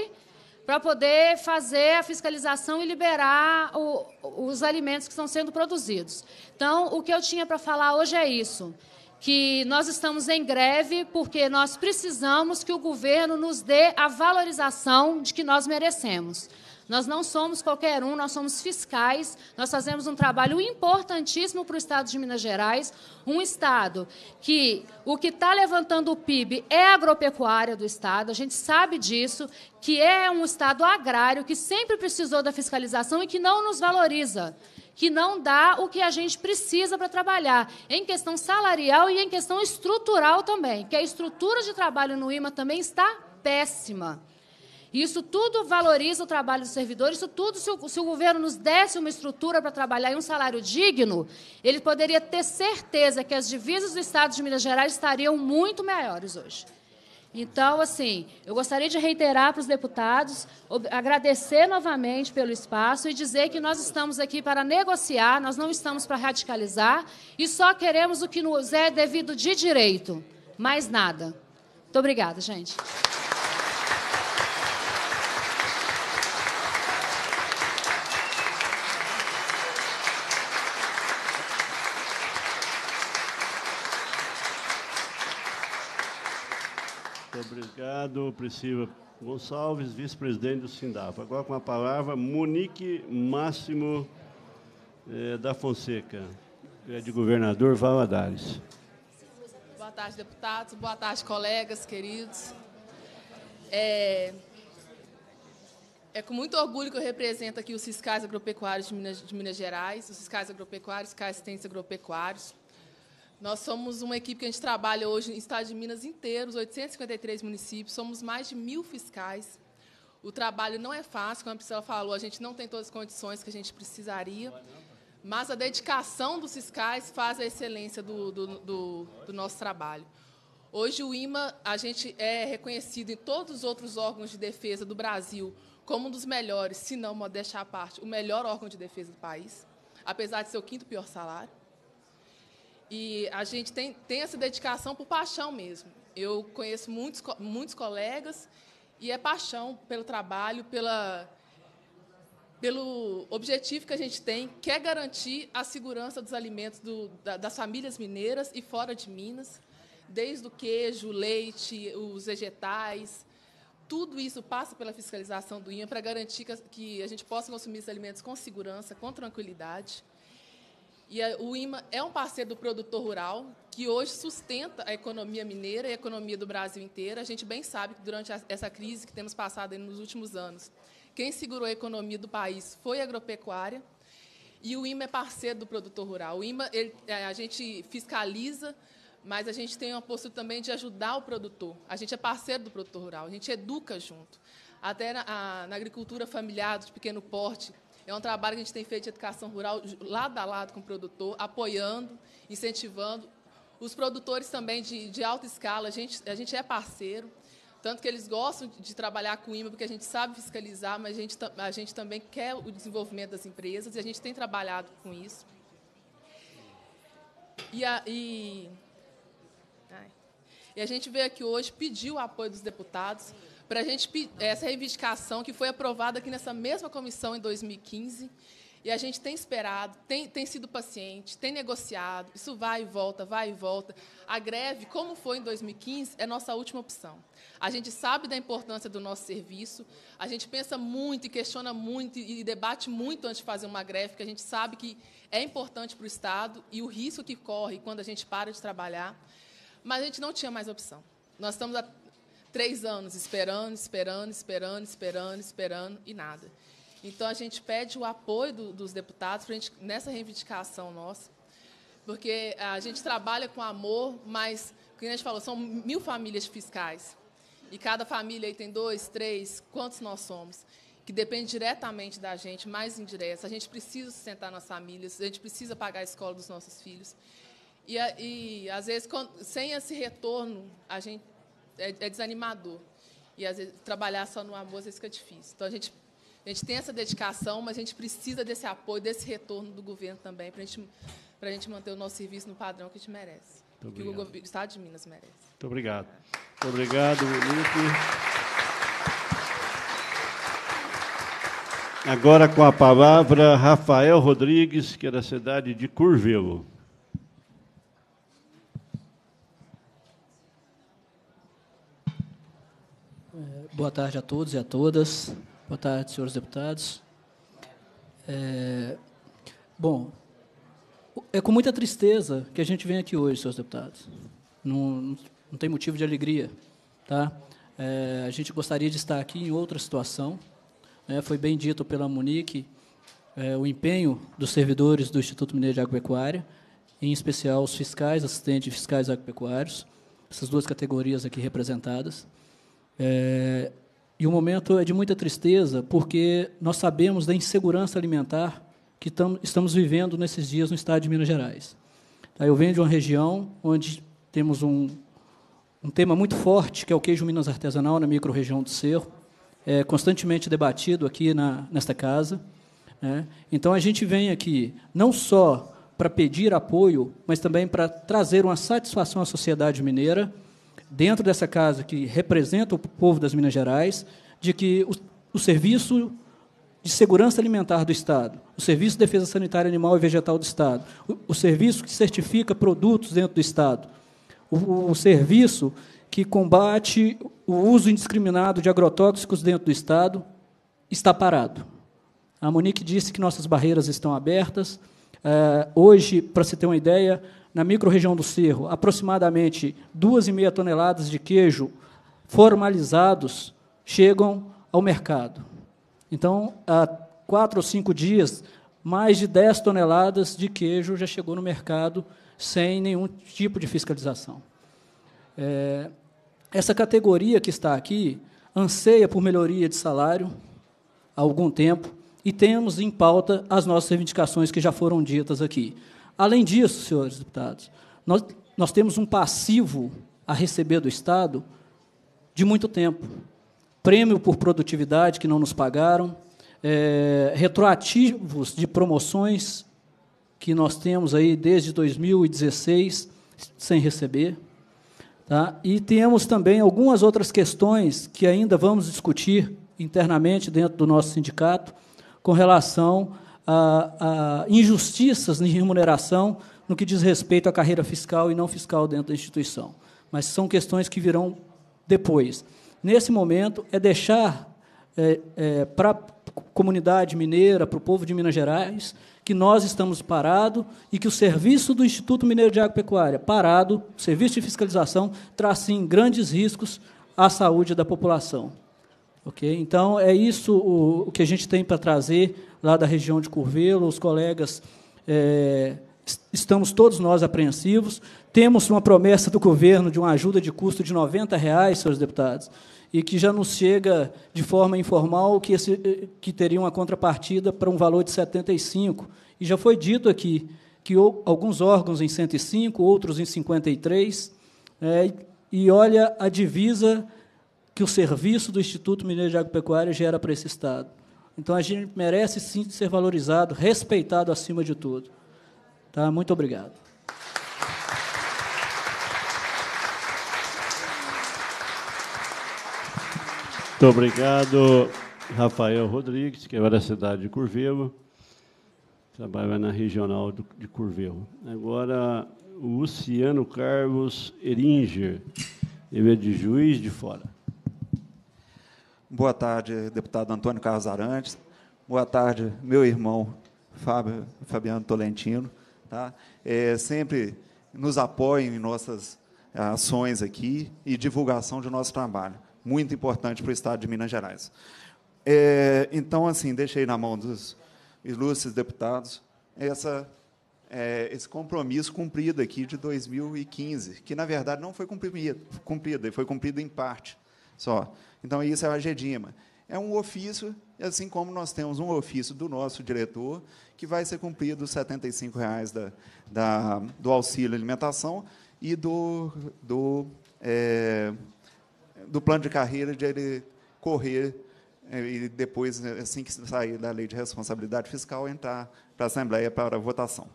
S5: para poder fazer a fiscalização e liberar o, os alimentos que estão sendo produzidos. Então, o que eu tinha para falar hoje é isso que nós estamos em greve porque nós precisamos que o governo nos dê a valorização de que nós merecemos. Nós não somos qualquer um, nós somos fiscais, nós fazemos um trabalho importantíssimo para o Estado de Minas Gerais, um Estado que o que está levantando o PIB é a agropecuária do Estado, a gente sabe disso, que é um Estado agrário que sempre precisou da fiscalização e que não nos valoriza que não dá o que a gente precisa para trabalhar, em questão salarial e em questão estrutural também, que a estrutura de trabalho no IMA também está péssima. Isso tudo valoriza o trabalho dos servidores, isso tudo, se o, se o governo nos desse uma estrutura para trabalhar e um salário digno, ele poderia ter certeza que as divisas do Estado de Minas Gerais estariam muito maiores hoje. Então, assim, eu gostaria de reiterar para os deputados, agradecer novamente pelo espaço e dizer que nós estamos aqui para negociar, nós não estamos para radicalizar e só queremos o que nos é devido de direito, mais nada. Muito obrigada, gente.
S1: Muito obrigado, Priscila Gonçalves, vice-presidente do Sindap. Agora com a palavra, Monique Máximo eh, da Fonseca, é de governador Valadares.
S6: Boa tarde, deputados. Boa tarde, colegas queridos. É, é com muito orgulho que eu represento aqui os fiscais agropecuários de Minas, de Minas Gerais, os fiscais agropecuários, fiscais assistentes agropecuários. Nós somos uma equipe que a gente trabalha hoje no estado de Minas inteiro, os 853 municípios, somos mais de mil fiscais. O trabalho não é fácil, como a Priscila falou, a gente não tem todas as condições que a gente precisaria, mas a dedicação dos fiscais faz a excelência do, do, do, do nosso trabalho. Hoje o IMA, a gente é reconhecido em todos os outros órgãos de defesa do Brasil como um dos melhores, se não, modéstia à parte, o melhor órgão de defesa do país, apesar de ser o quinto pior salário. E a gente tem, tem essa dedicação por paixão mesmo. Eu conheço muitos, muitos colegas e é paixão pelo trabalho, pela, pelo objetivo que a gente tem, que é garantir a segurança dos alimentos do, da, das famílias mineiras e fora de Minas, desde o queijo, o leite, os vegetais. Tudo isso passa pela fiscalização do INHA para garantir que a gente possa consumir esses alimentos com segurança, com tranquilidade. E a, o IMA é um parceiro do produtor rural, que hoje sustenta a economia mineira e a economia do Brasil inteiro. A gente bem sabe que durante a, essa crise que temos passado nos últimos anos, quem segurou a economia do país foi a agropecuária. E o IMA é parceiro do produtor rural. O IMA, ele, é, a gente fiscaliza mas a gente tem uma postura também de ajudar o produtor. A gente é parceiro do produtor rural, a gente educa junto. Até na, na agricultura familiar de pequeno porte, é um trabalho que a gente tem feito de educação rural lado a lado com o produtor, apoiando, incentivando. Os produtores também de, de alta escala, a gente, a gente é parceiro. Tanto que eles gostam de trabalhar com o IMA, porque a gente sabe fiscalizar, mas a gente, a gente também quer o desenvolvimento das empresas e a gente tem trabalhado com isso. E a, e, e a gente veio aqui hoje pedir o apoio dos deputados para a gente essa reivindicação que foi aprovada aqui nessa mesma comissão em 2015. E a gente tem esperado, tem, tem sido paciente, tem negociado, isso vai e volta, vai e volta. A greve, como foi em 2015, é nossa última opção. A gente sabe da importância do nosso serviço, a gente pensa muito e questiona muito e debate muito antes de fazer uma greve, porque a gente sabe que é importante para o Estado e o risco que corre quando a gente para de trabalhar. Mas a gente não tinha mais opção. Nós estamos há Três anos esperando, esperando, esperando, esperando, esperando e nada. Então a gente pede o apoio do, dos deputados gente, nessa reivindicação nossa, porque ah, a gente trabalha com amor, mas, como a gente falou, são mil famílias fiscais. E cada família aí tem dois, três, quantos nós somos? Que depende diretamente da gente, mais indireta. A gente precisa sustentar nossas famílias, a gente precisa pagar a escola dos nossos filhos. E, e às vezes, quando, sem esse retorno, a gente é, é desanimador. E às vezes, trabalhar só no amor às vezes fica difícil. Então a gente, a gente tem essa dedicação, mas a gente precisa desse apoio, desse retorno do governo também, para gente, a gente manter o nosso serviço no padrão que a gente merece. que o Estado de Minas merece.
S1: Muito obrigado. Muito obrigado, Felipe. Agora com a palavra Rafael Rodrigues, que é da cidade de Curvelo.
S7: Boa tarde a todos e a todas. Boa tarde, senhores deputados. É, bom, é com muita tristeza que a gente vem aqui hoje, senhores deputados. Não, não tem motivo de alegria. Tá? É, a gente gostaria de estar aqui em outra situação. Né? foi bem dito pela Monique é, o empenho dos servidores do Instituto Mineiro de Agropecuária, em especial os fiscais, assistentes fiscais agropecuários, essas duas categorias aqui representadas. É, e o momento é de muita tristeza, porque nós sabemos da insegurança alimentar que tam, estamos vivendo nesses dias no estado de Minas Gerais. Tá, eu venho de uma região onde temos um, um tema muito forte, que é o queijo Minas artesanal na micro-região do Cerro, é constantemente debatido aqui na, nesta casa. Né? Então, a gente vem aqui não só para pedir apoio, mas também para trazer uma satisfação à sociedade mineira dentro dessa casa que representa o povo das Minas Gerais, de que o, o Serviço de Segurança Alimentar do Estado, o Serviço de Defesa Sanitária Animal e Vegetal do Estado, o, o serviço que certifica produtos dentro do Estado, o, o serviço que combate o uso indiscriminado de agrotóxicos dentro do Estado, está parado. A Monique disse que nossas barreiras estão abertas, eh, hoje, para você ter uma ideia, na microrregião do Cerro, aproximadamente 2,5 toneladas de queijo formalizados chegam ao mercado. Então, há quatro ou cinco dias, mais de 10 toneladas de queijo já chegou no mercado sem nenhum tipo de fiscalização. É, essa categoria que está aqui anseia por melhoria de salário há algum tempo, e temos em pauta as nossas reivindicações que já foram ditas aqui. Além disso, senhores deputados, nós, nós temos um passivo a receber do Estado de muito tempo. Prêmio por produtividade que não nos pagaram, é, retroativos de promoções que nós temos aí desde 2016 sem receber. Tá? E temos também algumas outras questões que ainda vamos discutir internamente dentro do nosso sindicato, com relação a, a injustiças de remuneração no que diz respeito à carreira fiscal e não fiscal dentro da instituição. Mas são questões que virão depois. Nesse momento, é deixar é, é, para a comunidade mineira, para o povo de Minas Gerais, que nós estamos parados e que o serviço do Instituto Mineiro de Agropecuária, parado, o serviço de fiscalização, traz sim grandes riscos à saúde da população. Ok? Então, é isso o, o que a gente tem para trazer lá da região de Curvelo. Os colegas, é, estamos todos nós apreensivos. Temos uma promessa do governo de uma ajuda de custo de R$ 90, reais, senhores deputados, e que já nos chega de forma informal que, esse, eh, que teria uma contrapartida para um valor de 75. E já foi dito aqui que alguns órgãos em 105, outros em 53, é, né, e olha a divisa que o serviço do Instituto Mineiro de Agropecuária gera para esse Estado. Então, a gente merece sim ser valorizado, respeitado acima de tudo. Tá? Muito obrigado.
S1: Muito obrigado, Rafael Rodrigues, que é da cidade de Curvelo, trabalha na regional de Curvelo. Agora, Luciano Carlos Eringer, ele é de Juiz de Fora.
S8: Boa tarde, deputado Antônio Carlos Arantes. Boa tarde, meu irmão Fábio, Fabiano Tolentino. Tá? É, sempre nos apoiem em nossas ah, ações aqui e divulgação de nosso trabalho. Muito importante para o Estado de Minas Gerais. É, então, assim, deixei na mão dos ilustres deputados essa, é, esse compromisso cumprido aqui de 2015, que, na verdade, não foi cumprido, cumprido, foi cumprido em parte só. Então, isso é a GEDIMA. É um ofício, assim como nós temos um ofício do nosso diretor, que vai ser cumprido os R$ 75,00 da, da, do auxílio alimentação e do, do, é, do plano de carreira de ele correr é, e depois, assim que sair da lei de responsabilidade fiscal, entrar para a Assembleia para a votação.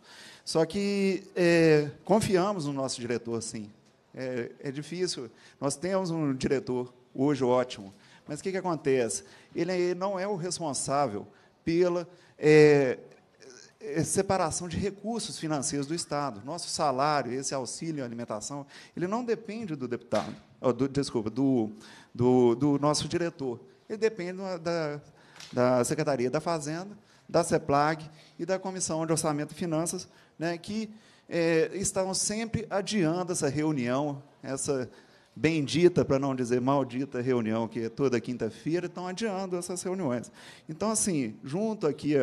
S8: Só que é, confiamos no nosso diretor, sim. É, é, difícil. Nós temos um diretor hoje ótimo. Mas o que, que acontece? Ele não é o responsável pela é, é, separação de recursos financeiros do Estado. Nosso salário, esse auxílio à alimentação, ele não depende do deputado, do, desculpa, do, do, do nosso diretor. Ele depende da, da Secretaria da Fazenda, da CEPLAG e da Comissão de Orçamento e Finanças, né, que é, estavam sempre adiando essa reunião, essa bendita, para não dizer maldita, reunião que é toda quinta-feira, estão adiando essas reuniões. Então, assim, junto aqui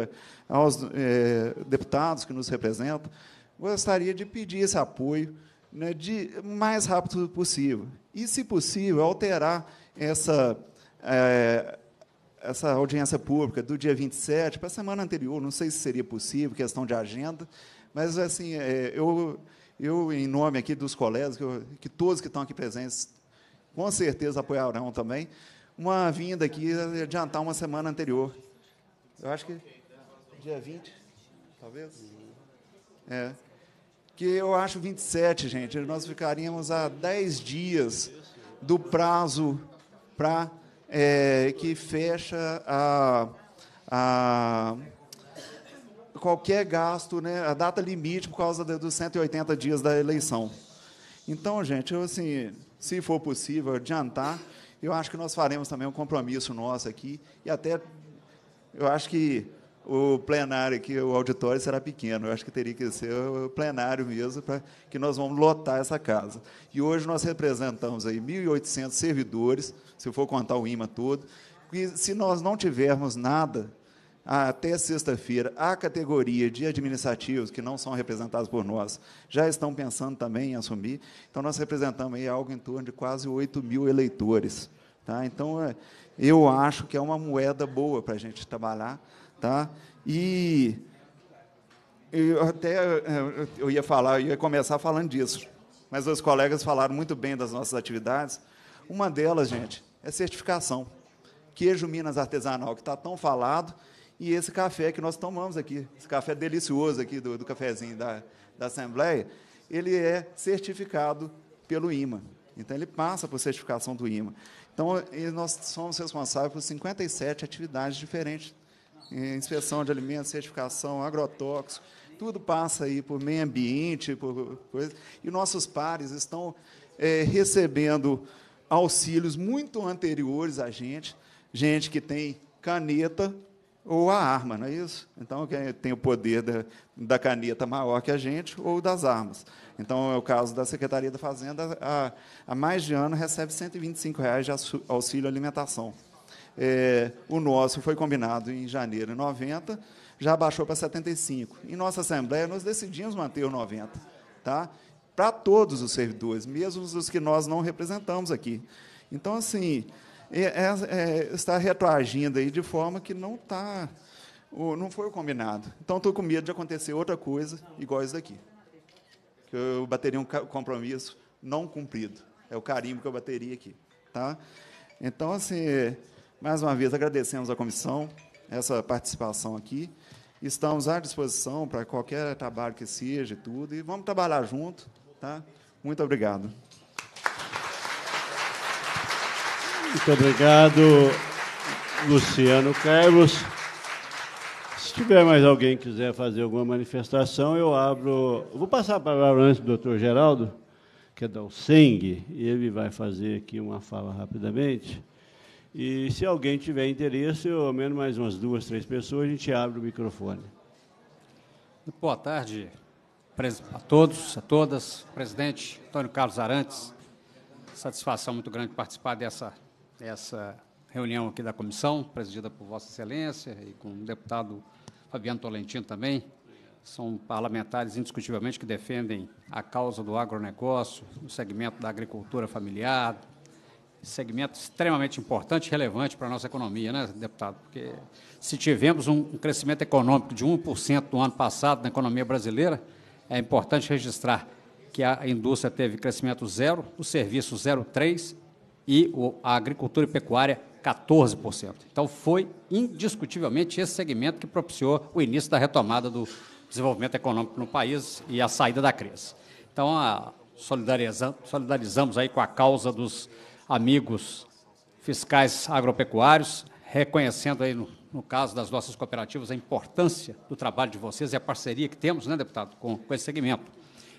S8: aos é, deputados que nos representam, gostaria de pedir esse apoio né, de mais rápido possível. E, se possível, alterar essa. É, essa audiência pública do dia 27 para a semana anterior, não sei se seria possível, questão de agenda, mas assim, é, eu eu, em nome aqui dos colegas, que, eu, que todos que estão aqui presentes, com certeza apoiarão também, uma vinda aqui adiantar uma semana anterior. Eu acho que dia 20, talvez? É. Que eu acho 27, gente. Nós ficaríamos a 10 dias do prazo para é, que fecha a, a qualquer gasto, né, a data limite por causa dos 180 dias da eleição. Então, gente, eu, assim, se for possível adiantar, eu acho que nós faremos também um compromisso nosso aqui e até eu acho que o plenário aqui, o auditório será pequeno. Eu acho que teria que ser o plenário mesmo para que nós vamos lotar essa casa. E hoje nós representamos aí 1.800 servidores, se for contar o IMA todo. E se nós não tivermos nada até sexta-feira, a categoria de administrativos que não são representados por nós já estão pensando também em assumir. Então, nós representamos aí algo em torno de quase 8 mil eleitores. Tá? Então, é, eu acho que é uma moeda boa para a gente trabalhar. Tá? E eu até é, eu ia falar, eu ia começar falando disso, mas os colegas falaram muito bem das nossas atividades. Uma delas, gente, é certificação. Queijo Minas Artesanal, que está tão falado, e esse café que nós tomamos aqui, esse café delicioso aqui do, do cafezinho da, da Assembleia, ele é certificado pelo IMA. Então, ele passa por certificação do IMA. Então, nós somos responsáveis por 57 atividades diferentes, inspeção de alimentos, certificação, agrotóxico, tudo passa aí por meio ambiente, por coisa, e nossos pares estão é, recebendo auxílios muito anteriores a gente, gente que tem caneta, ou a arma, não é isso? Então, quem tem o poder da, da caneta maior que a gente, ou das armas. Então, é o caso da Secretaria da Fazenda, há, mais de ano recebe R$ 125 reais de auxílio alimentação. É, o nosso foi combinado em janeiro de 90, já baixou para 75. Em nossa Assembleia, nós decidimos manter o 90, tá? para todos os servidores, mesmo os que nós não representamos aqui. Então, assim, é, é, está retroagindo aí de forma que não está, não foi o combinado. Então estou com medo de acontecer outra coisa igual isso daqui. Que eu bateria um compromisso não cumprido. É o carimbo que eu bateria aqui, tá? Então assim, mais uma vez agradecemos à comissão essa participação aqui. Estamos à disposição para qualquer trabalho que seja e tudo e vamos trabalhar junto, tá? Muito obrigado.
S1: Muito obrigado, Luciano Carlos. Se tiver mais alguém que quiser fazer alguma manifestação, eu abro. Vou passar a palavra antes do doutor Geraldo, que é da USENG, e ele vai fazer aqui uma fala rapidamente. E se alguém tiver interesse, ou ao menos mais umas duas, três pessoas, a gente abre o microfone.
S9: Boa tarde a todos, a todas. Presidente Antônio Carlos Arantes, satisfação muito grande participar dessa essa reunião aqui da comissão, presidida por Vossa Excelência e com o deputado Fabiano Tolentino também. São parlamentares, indiscutivelmente, que defendem a causa do agronegócio, o segmento da agricultura familiar, segmento extremamente importante e relevante para a nossa economia, né, deputado? Porque se tivemos um crescimento econômico de 1% no ano passado na economia brasileira, é importante registrar que a indústria teve crescimento zero, o serviço 0,3 e a agricultura e pecuária 14%. Então, foi indiscutivelmente esse segmento que propiciou o início da retomada do desenvolvimento econômico no país e a saída da crise. Então, a, solidarizamos aí com a causa dos amigos fiscais agropecuários, reconhecendo aí, no, no, caso das nossas cooperativas, a importância do trabalho de vocês e a parceria que temos, né, deputado, com, com esse segmento.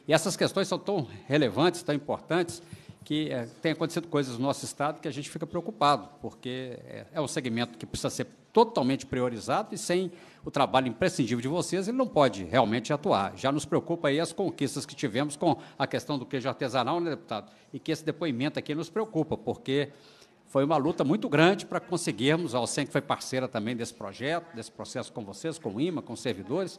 S9: E essas questões são tão relevantes, tão importantes, que é, tem acontecido coisas no nosso estado que a gente fica preocupado, porque é, é um segmento que precisa ser totalmente priorizado e sem o trabalho imprescindível de vocês, ele não pode realmente atuar. Já nos preocupa aí as conquistas que tivemos com a questão do queijo artesanal, né, deputado? E que esse depoimento aqui nos preocupa, porque foi uma luta muito grande para conseguirmos, a OCEN que foi parceira também desse projeto, desse processo com vocês, com o IMA, com os servidores,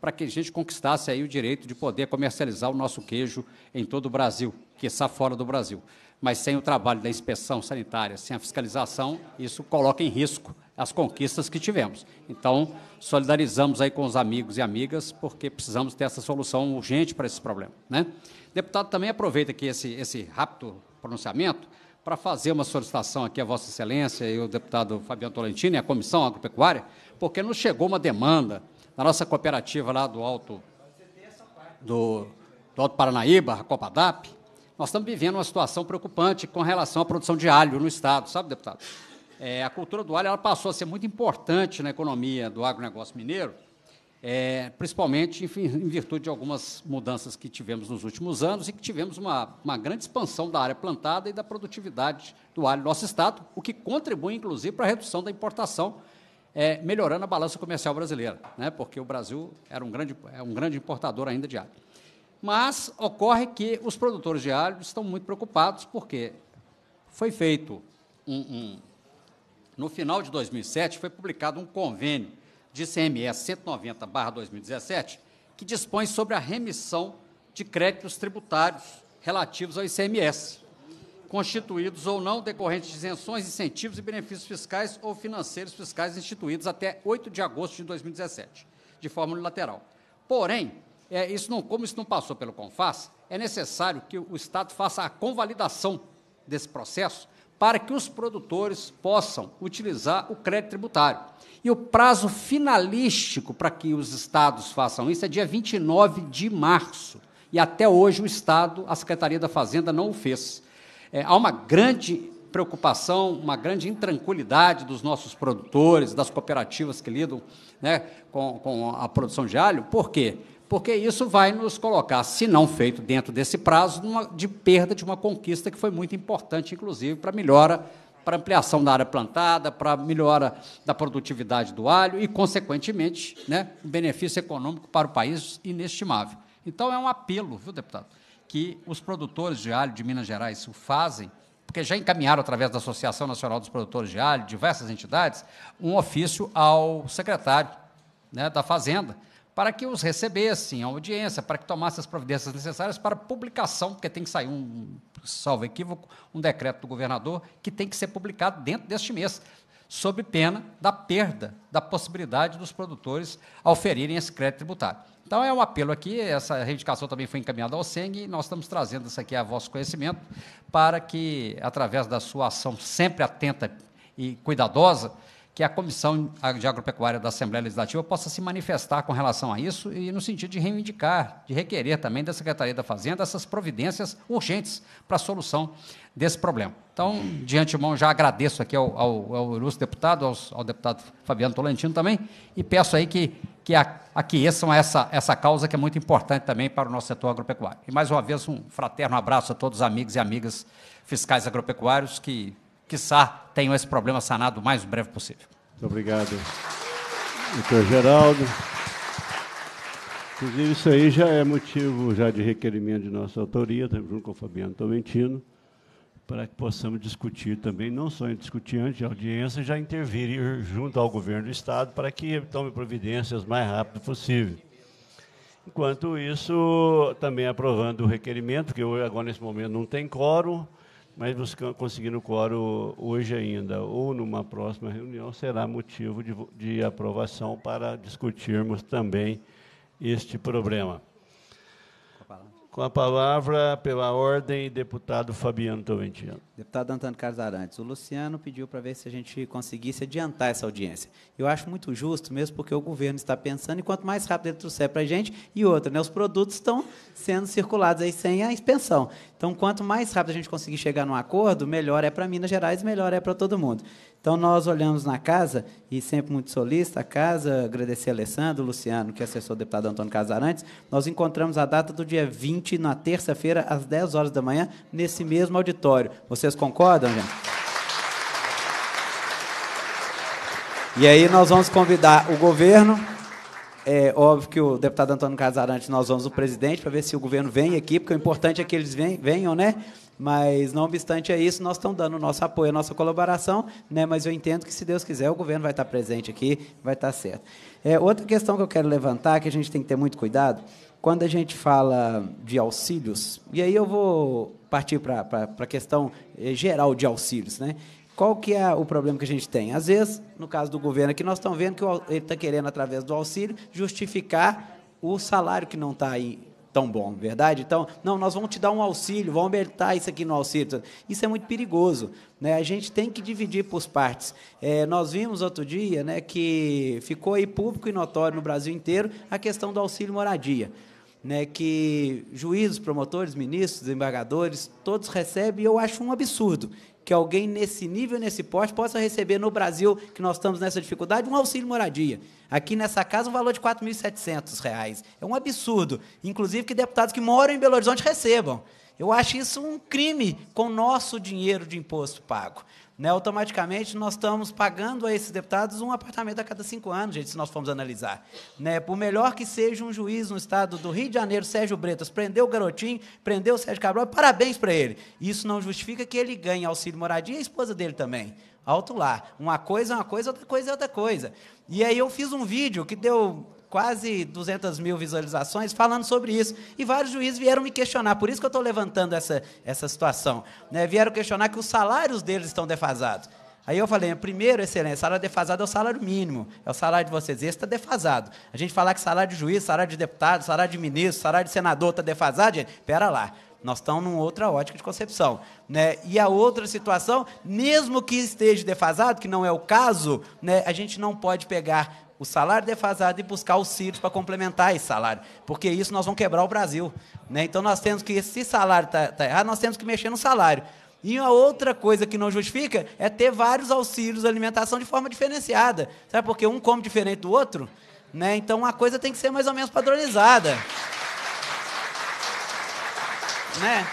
S9: para que a gente conquistasse aí o direito de poder comercializar o nosso queijo em todo o Brasil que está fora do Brasil. Mas sem o trabalho da inspeção sanitária, sem a fiscalização, isso coloca em risco as conquistas que tivemos. Então, solidarizamos aí com os amigos e amigas, porque precisamos ter essa solução urgente para esse problema. Né? deputado também aproveita aqui esse, esse rápido pronunciamento para fazer uma solicitação aqui à Vossa Excelência e o deputado Fabiano Tolentino e à Comissão Agropecuária, porque nos chegou uma demanda da nossa cooperativa lá do Alto do, do Alto Paranaíba, a Copadap, nós estamos vivendo uma situação preocupante com relação à produção de alho no Estado, sabe, deputado? É, a cultura do alho ela passou a ser muito importante na economia do agronegócio mineiro, é, principalmente enfim, em virtude de algumas mudanças que tivemos nos últimos anos e que tivemos uma, uma grande expansão da área plantada e da produtividade do alho no nosso Estado, o que contribui, inclusive, para a redução da importação é, melhorando a balança comercial brasileira, né? porque o Brasil era um grande, é um grande importador ainda de alho. Mas ocorre que os produtores de alho estão muito preocupados porque foi feito um, um, no final de 2007 foi publicado um convênio de CMS 190/2017 que dispõe sobre a remissão de créditos tributários relativos ao ICMS, constituídos ou não decorrentes de isenções, incentivos e benefícios fiscais ou financeiros fiscais instituídos até 8 de agosto de 2017, de forma unilateral. Porém, é, isso não, como isso não passou pelo CONFAS, é necessário que o Estado faça a convalidação desse processo para que os produtores possam utilizar o crédito tributário. E o prazo finalístico para que os estados façam isso é dia 29 de março. E até hoje o Estado, a Secretaria da Fazenda, não o fez. É, há uma grande preocupação, uma grande intranquilidade dos nossos produtores, das cooperativas que lidam né, com, com a produção de alho. Por quê? porque isso vai nos colocar, se não feito dentro desse prazo, numa, de perda de uma conquista que foi muito importante, inclusive, para melhora, para ampliação da área plantada, para melhora da produtividade do alho e, consequentemente, né, um benefício econômico para o país inestimável. Então, é um apelo, viu, deputado, que os produtores de alho de Minas Gerais o fazem, porque já encaminharam, através da Associação Nacional dos Produtores de Alho, diversas entidades, um ofício ao secretário né, da Fazenda, para que os recebessem a audiência, para que tomassem as providências necessárias para publicação, porque tem que sair um, salvo equívoco, um decreto do governador que tem que ser publicado dentro deste mês, sob pena da perda da possibilidade dos produtores oferirem esse crédito tributário. Então é um apelo aqui, essa reivindicação também foi encaminhada ao SENG e nós estamos trazendo isso aqui a vosso conhecimento para que, através da sua ação sempre atenta e cuidadosa, que a Comissão de Agropecuária da Assembleia Legislativa possa se manifestar com relação a isso e no sentido de reivindicar, de requerer também da Secretaria da Fazenda essas providências urgentes para a solução desse problema. Então, de antemão, já agradeço aqui ao, ao, ao ilustre deputado, aos, ao deputado Fabiano Tolentino também, e peço aí que, que aqueçam essa, essa causa que é muito importante também para o nosso setor agropecuário. E, mais uma vez, um fraterno abraço a todos os amigos e amigas fiscais agropecuários que quiçá, tenham esse problema sanado o mais
S1: breve possível. Muito obrigado, doutor Geraldo. Inclusive, isso aí já é motivo já de requerimento de nossa autoria, tá, junto com o Fabiano Tomentino, para que possamos discutir também, não só discutir antes de audiência, já intervir junto ao governo do Estado para que tome providências mais rápido possível. Enquanto isso, também aprovando o requerimento, que agora nesse momento não tem quórum, mas conseguindo o quórum hoje ainda ou numa próxima reunião será motivo de, de aprovação para discutirmos também
S2: este problema. Com a palavra, pela ordem, deputado Fabiano Tolentino. Deputado Antônio Carlos Arantes, o Luciano pediu para ver se a gente conseguisse adiantar essa audiência. Eu acho muito justo, mesmo porque o governo está pensando, e quanto mais rápido ele trouxer para a gente, e outra, né, os produtos estão sendo circulados aí sem a inspeção. Então, quanto mais rápido a gente conseguir chegar num acordo, melhor é para Minas Gerais, melhor é para todo mundo. Então, nós olhamos na casa, e sempre muito solista, a casa, agradecer a Alessandro, Luciano, que é assessor o deputado Antônio Casarantes, nós encontramos a data do dia 20, na terça-feira, às 10 horas da manhã, nesse mesmo auditório. Vocês concordam, gente? E aí nós vamos convidar o governo, é óbvio que o deputado Antônio Casarante, nós vamos o presidente para ver se o governo vem aqui, porque o importante é que eles venham, né? Mas, não obstante a isso, nós estamos dando o nosso apoio, a nossa colaboração, né? mas eu entendo que, se Deus quiser, o governo vai estar presente aqui, vai estar certo. É, outra questão que eu quero levantar, que a gente tem que ter muito cuidado, quando a gente fala de auxílios, e aí eu vou partir para a questão eh, geral de auxílios. Né? Qual que é o problema que a gente tem? Às vezes, no caso do governo aqui, nós estamos vendo que ele está querendo, através do auxílio, justificar o salário que não está aí tão bom, verdade? Então, não, nós vamos te dar um auxílio, vamos aumentar isso aqui no auxílio. Isso é muito perigoso. Né? A gente tem que dividir por partes. É, nós vimos outro dia né, que ficou aí público e notório no Brasil inteiro a questão do auxílio moradia. Né, que juízes, promotores, ministros, desembargadores, todos recebem, e eu acho um absurdo que alguém nesse nível, nesse porte, possa receber no Brasil, que nós estamos nessa dificuldade, um auxílio moradia. Aqui nessa casa, um valor de R$ 4.700. É um absurdo. Inclusive que deputados que moram em Belo Horizonte recebam. Eu acho isso um crime com o nosso dinheiro de imposto pago né, automaticamente nós estamos pagando a esses deputados um apartamento a cada cinco anos, gente, se nós formos analisar. Né, por melhor que seja um juiz no estado do Rio de Janeiro, Sérgio Bretas, prendeu o garotinho, prendeu o Sérgio Cabral, parabéns para ele. Isso não justifica que ele ganhe auxílio moradia e a esposa dele também. Alto lá. Uma coisa é uma coisa, outra coisa é outra coisa. E aí eu fiz um vídeo que deu quase 200 mil visualizações falando sobre isso. E vários juízes vieram me questionar, por isso que eu estou levantando essa, essa situação. Né? Vieram questionar que os salários deles estão defasados. Aí eu falei, primeiro, excelência, salário defasado é o salário mínimo, é o salário de vocês. Esse está defasado. A gente falar que salário de juiz, salário de deputado, salário de ministro, salário de senador está defasado, gente, pera lá. Nós estamos numa outra ótica de concepção. Né? E a outra situação, mesmo que esteja defasado, que não é o caso, né, a gente não pode pegar o salário defasado e buscar auxílios para complementar esse salário, porque isso nós vamos quebrar o Brasil. Né? Então nós temos que, se salário está tá errado, nós temos que mexer no salário. E a outra coisa que não justifica é ter vários auxílios alimentação de forma diferenciada. Sabe porque um come diferente do outro? Né? Então uma coisa tem que ser mais ou menos padronizada. Né?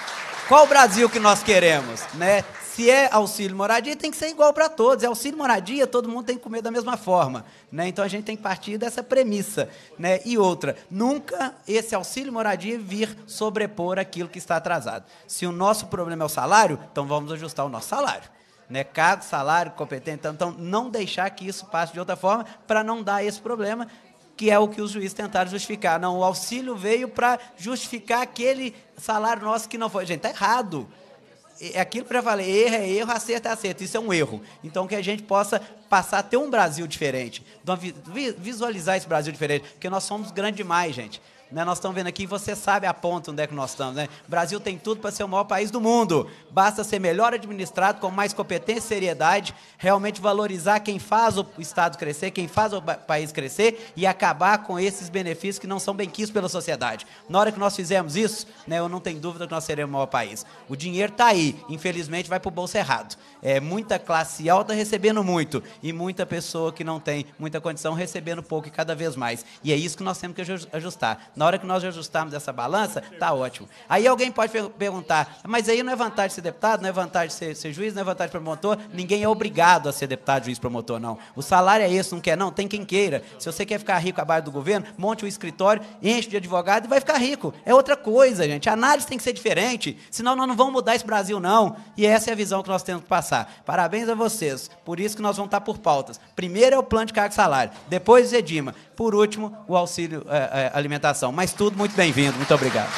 S2: Qual o Brasil que nós queremos? Né? se é auxílio moradia, tem que ser igual para todos. É auxílio moradia, todo mundo tem que comer da mesma forma. Né? Então a gente tem que partir dessa premissa. Né? E outra, nunca esse auxílio moradia vir sobrepor aquilo que está atrasado. Se o nosso problema é o salário, então vamos ajustar o nosso salário. Né? Cada salário competente. Então, então não deixar que isso passe de outra forma para não dar esse problema que é o que os juízes tentaram justificar. Não, o auxílio veio para justificar aquele salário nosso que não foi. Gente, está errado. É, é aquilo que eu já falei, erro é erro, acerta é acerto. Isso é um erro. Então, que a gente possa passar a ter um Brasil diferente, visualizar esse Brasil diferente, porque nós somos grandes demais, gente. Né? Nós estamos vendo aqui, você sabe a ponta onde é que nós estamos. Né? O Brasil tem tudo para ser o maior país do mundo. Basta ser melhor administrado, com mais competência e seriedade, realmente valorizar quem faz o Estado crescer, quem faz o país crescer e acabar com esses benefícios que não são bem quistos pela sociedade. Na hora que nós fizermos isso, né, eu não tenho dúvida que nós seremos o maior país. O dinheiro está aí, infelizmente vai para o bolso errado. É, muita classe alta recebendo muito e muita pessoa que não tem muita condição recebendo pouco e cada vez mais. E é isso que nós temos que ajustar na hora que nós ajustarmos essa balança, tá ótimo. Aí alguém pode perguntar, mas aí não é vantagem ser deputado, não é vantagem ser, ser juiz, não é vantagem promotor. Ninguém é obrigado a ser deputado, juiz, promotor, não. O salário é esse, não quer não? Tem quem queira. Se você quer ficar rico base do governo, monte um escritório, enche de advogado e vai ficar rico. É outra coisa, gente. A análise tem que ser diferente, senão nós não vamos mudar esse Brasil, não. E essa é a visão que nós temos que passar. Parabéns a vocês. Por isso que nós vamos estar por pautas. Primeiro é o plano de cargo e salário, depois o Edima, por último, o auxílio é, é, alimentação não, mas tudo muito bem-vindo, muito obrigado.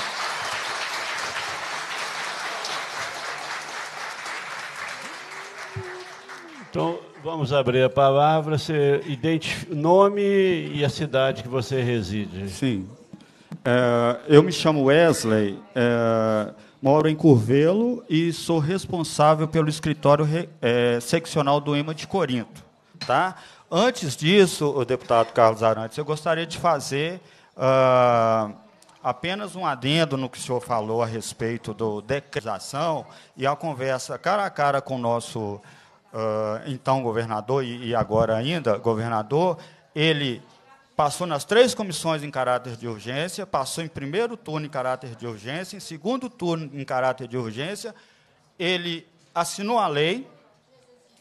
S2: Então, vamos abrir a
S1: palavra. Você identifica nome e a cidade que você reside. Sim.
S10: É, eu me chamo Wesley, é, moro em Curvelo e sou responsável pelo escritório re, é, seccional do EMA de Corinto. Tá? Antes disso, o deputado Carlos Arantes, eu gostaria de fazer ah, apenas um adendo no que o senhor falou a respeito do decretização e a conversa cara a cara com o nosso uh, então governador e, e agora ainda governador, ele passou nas três comissões em caráter de urgência, passou em primeiro turno em caráter de urgência, em segundo turno em caráter de urgência, ele assinou a lei,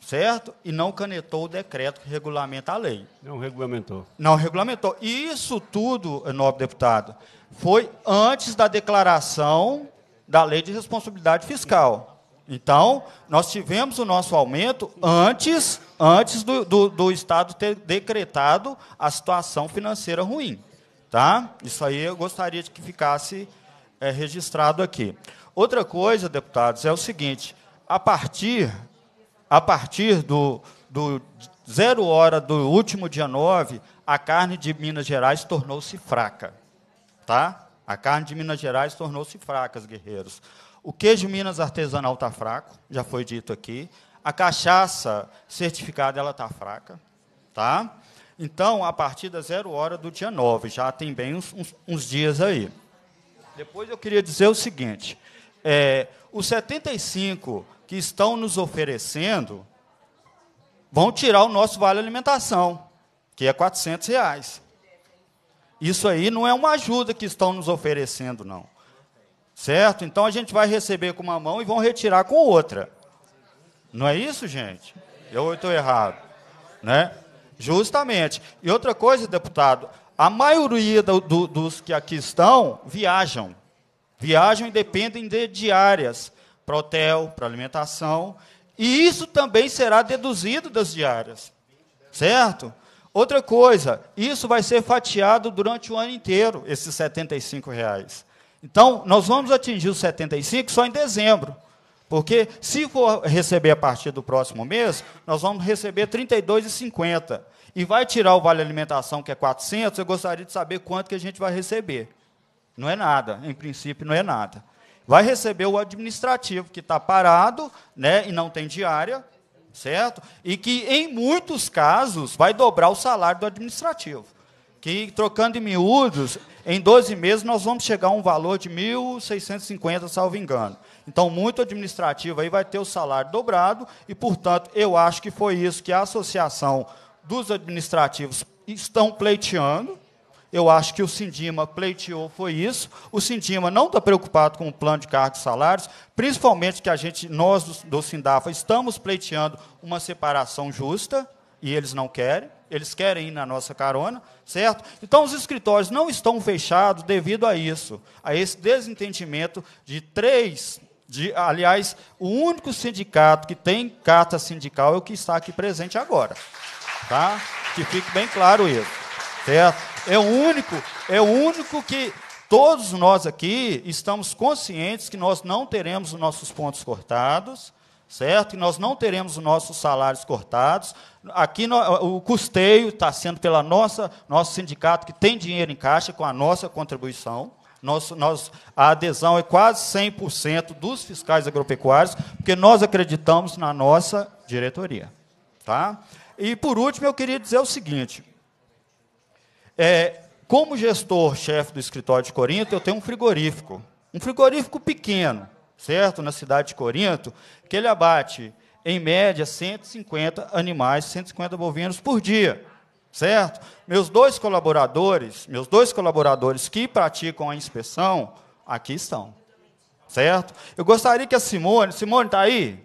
S10: certo? E não canetou o decreto que regulamenta a lei. Não regulamentou. Não regulamentou. E isso tudo, nobre deputado, foi antes da declaração da lei de responsabilidade fiscal. Então, nós tivemos o nosso aumento antes, antes do, do, do Estado ter decretado a situação financeira ruim. Tá? Isso aí eu gostaria de que ficasse é, registrado aqui. Outra coisa, deputados, é o seguinte: a partir a partir do, do zero hora do último dia 9, a carne de Minas Gerais tornou-se fraca. Tá? A carne de Minas Gerais tornou-se fraca, guerreiros. O queijo Minas artesanal está fraco, já foi dito aqui. A cachaça certificada ela está fraca. Tá? Então, a partir da zero hora do dia 9, já tem bem uns, uns, uns dias aí. Depois eu queria dizer o seguinte: é, o 75 que estão nos oferecendo vão tirar o nosso vale alimentação, que é 400 reais. Isso aí não é uma ajuda que estão nos oferecendo, não. Certo? Então a gente vai receber com uma mão e vão retirar com outra. Não é isso, gente? Eu estou errado. Né? Justamente. E outra coisa, deputado, a maioria do, do, dos que aqui estão viajam. Viajam e dependem de diárias para hotel, para alimentação, e isso também será deduzido das diárias. Certo? Outra coisa, isso vai ser fatiado durante o ano inteiro, esses R$ 75,00. Então, nós vamos atingir os 75 só em dezembro. Porque se for receber a partir do próximo mês, nós vamos receber 32,50. E vai tirar o vale alimentação que é 400, eu gostaria de saber quanto que a gente vai receber. Não é nada, em princípio não é nada vai receber o administrativo que está parado, né, e não tem diária, certo? E que em muitos casos vai dobrar o salário do administrativo. Que trocando em miúdos, em 12 meses nós vamos chegar a um valor de 1.650, salvo engano. Então, muito administrativo aí vai ter o salário dobrado e, portanto, eu acho que foi isso que a associação dos administrativos estão pleiteando, eu acho que o Sindima pleiteou foi isso. O Sindima não está preocupado com o plano de cargos e salários, principalmente que a gente, nós do Sindafa, estamos pleiteando uma separação justa, e eles não querem, eles querem ir na nossa carona, certo? Então, os escritórios não estão fechados devido a isso, a esse desentendimento de três de, aliás, o único sindicato que tem carta sindical é o que está aqui presente agora. Tá? Que fique bem claro isso. Certo? É o único, é o único que todos nós aqui estamos conscientes que nós não teremos os nossos pontos cortados, certo? Que nós não teremos os nossos salários cortados. Aqui no, o custeio está sendo pela nossa nosso sindicato que tem dinheiro em caixa com a nossa contribuição. Nosso, a adesão é quase 100% dos fiscais agropecuários, porque nós acreditamos na nossa diretoria. Tá? E, por último, eu queria dizer o seguinte: é, como gestor, chefe do escritório de Corinto, eu tenho um frigorífico. Um frigorífico pequeno, certo? Na cidade de Corinto, que ele abate, em média, 150 animais, 150 bovinos por dia. Certo? Meus dois colaboradores, meus dois colaboradores que praticam a inspeção, aqui estão. Certo? Eu gostaria que a Simone. Simone está aí?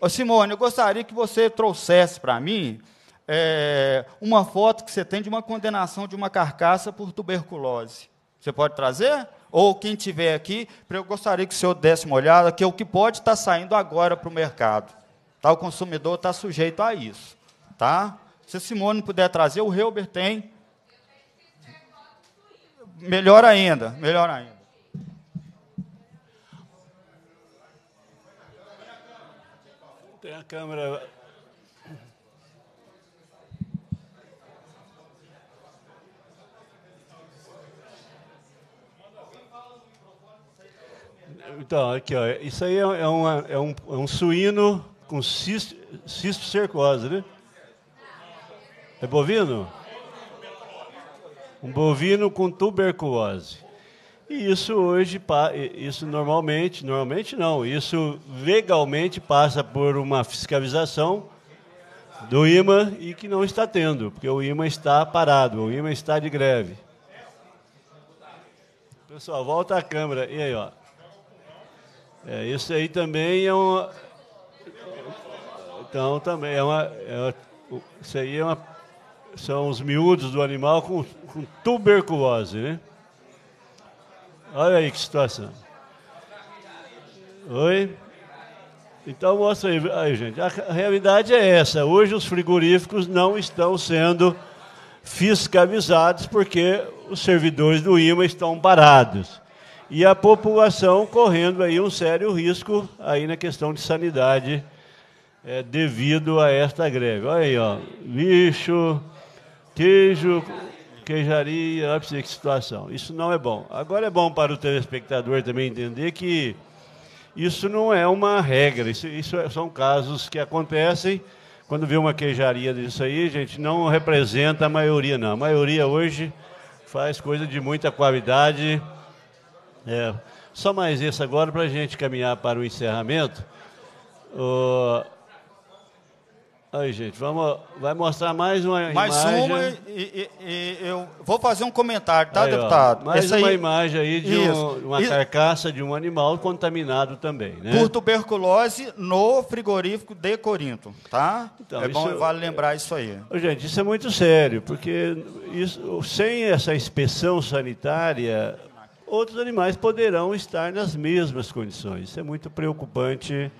S10: Ô, Simone, eu gostaria que você trouxesse para mim é, uma foto que você tem de uma condenação de uma carcaça por tuberculose. Você pode trazer? Ou quem tiver aqui, eu gostaria que o senhor desse uma olhada, que é o que pode estar tá saindo agora para o mercado. Tá? O consumidor está sujeito a isso. Tá? Se Simone puder trazer, o Helber tem. Melhor ainda, melhor ainda.
S1: Tem a câmera então, aqui, ó, isso aí é, é uma, é, um, é um suíno com cisto, cistocercose, né? É bovino? Um bovino com tuberculose. E isso hoje, isso normalmente, normalmente não, isso legalmente passa por uma fiscalização do IMA e que não está tendo, porque o IMA está parado, o IMA está de greve. Pessoal, volta a câmera. E aí, ó. É, isso aí também é uma. Então, também é uma. É uma... isso aí é uma... são os miúdos do animal com, com tuberculose, né? Olha aí que situação. Oi? Então mostra aí, aí, gente. A realidade é essa. Hoje os frigoríficos não estão sendo fiscalizados porque os servidores do IMA estão parados e a população correndo aí um sério risco aí na questão de sanidade é, devido a esta greve. Olha aí, ó, lixo, queijo, queijaria, olha que situação. Isso não é bom. Agora é bom para o telespectador também entender que isso não é uma regra, isso, isso é, são casos que acontecem. Quando vê uma queijaria disso aí, gente, não representa a maioria, não. A maioria hoje faz coisa de muita qualidade é, só mais isso agora para a gente caminhar para o encerramento. Uh... Aí, gente, vamos, vai mostrar mais uma mais imagem. Mais uma
S10: e, e, e, eu
S1: vou fazer um comentário, tá, aí, deputado? Ó, mais Essa uma aí... imagem aí de um, uma Isso. carcaça de um animal contaminado também, né? Por
S10: tuberculose no frigorífico de Corinto, tá? Então, é bom,
S1: vale lembrar isso aí. Gente, isso é muito sério, porque isso, sem essa inspeção sanitária, outros animais poderão estar nas mesmas condições. Isso é muito preocupante.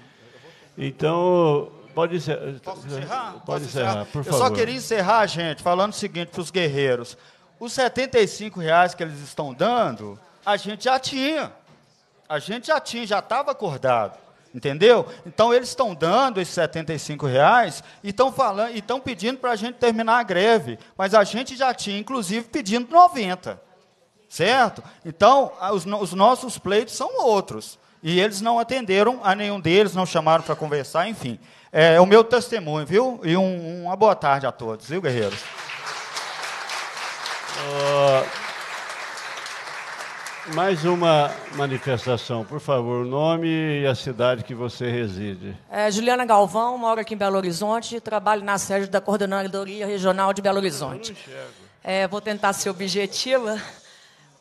S1: Então, pode ser. Posso eh, encerrar? Pode Posso encerrar, encerrar, por Eu favor. Eu só queria
S10: encerrar, gente, falando o seguinte para os guerreiros. Os 75 reais que eles estão dando, a gente já tinha. A gente já tinha, já estava acordado. Entendeu? Então eles estão dando esses 75 75,00 e estão falando, estão pedindo para a gente terminar a greve. Mas a gente já tinha, inclusive, pedindo 90. Certo? Então, os, os nossos pleitos são outros. E eles não atenderam a nenhum deles, não chamaram para conversar, enfim. É, é o meu testemunho, viu? E um, uma boa tarde a
S1: todos, viu, guerreiros? Uh, mais uma manifestação, por favor, o nome e a cidade que você reside.
S3: É, Juliana Galvão, moro aqui em Belo Horizonte e trabalho na sede da Coordenadoria Regional de Belo Horizonte. É, vou tentar ser objetiva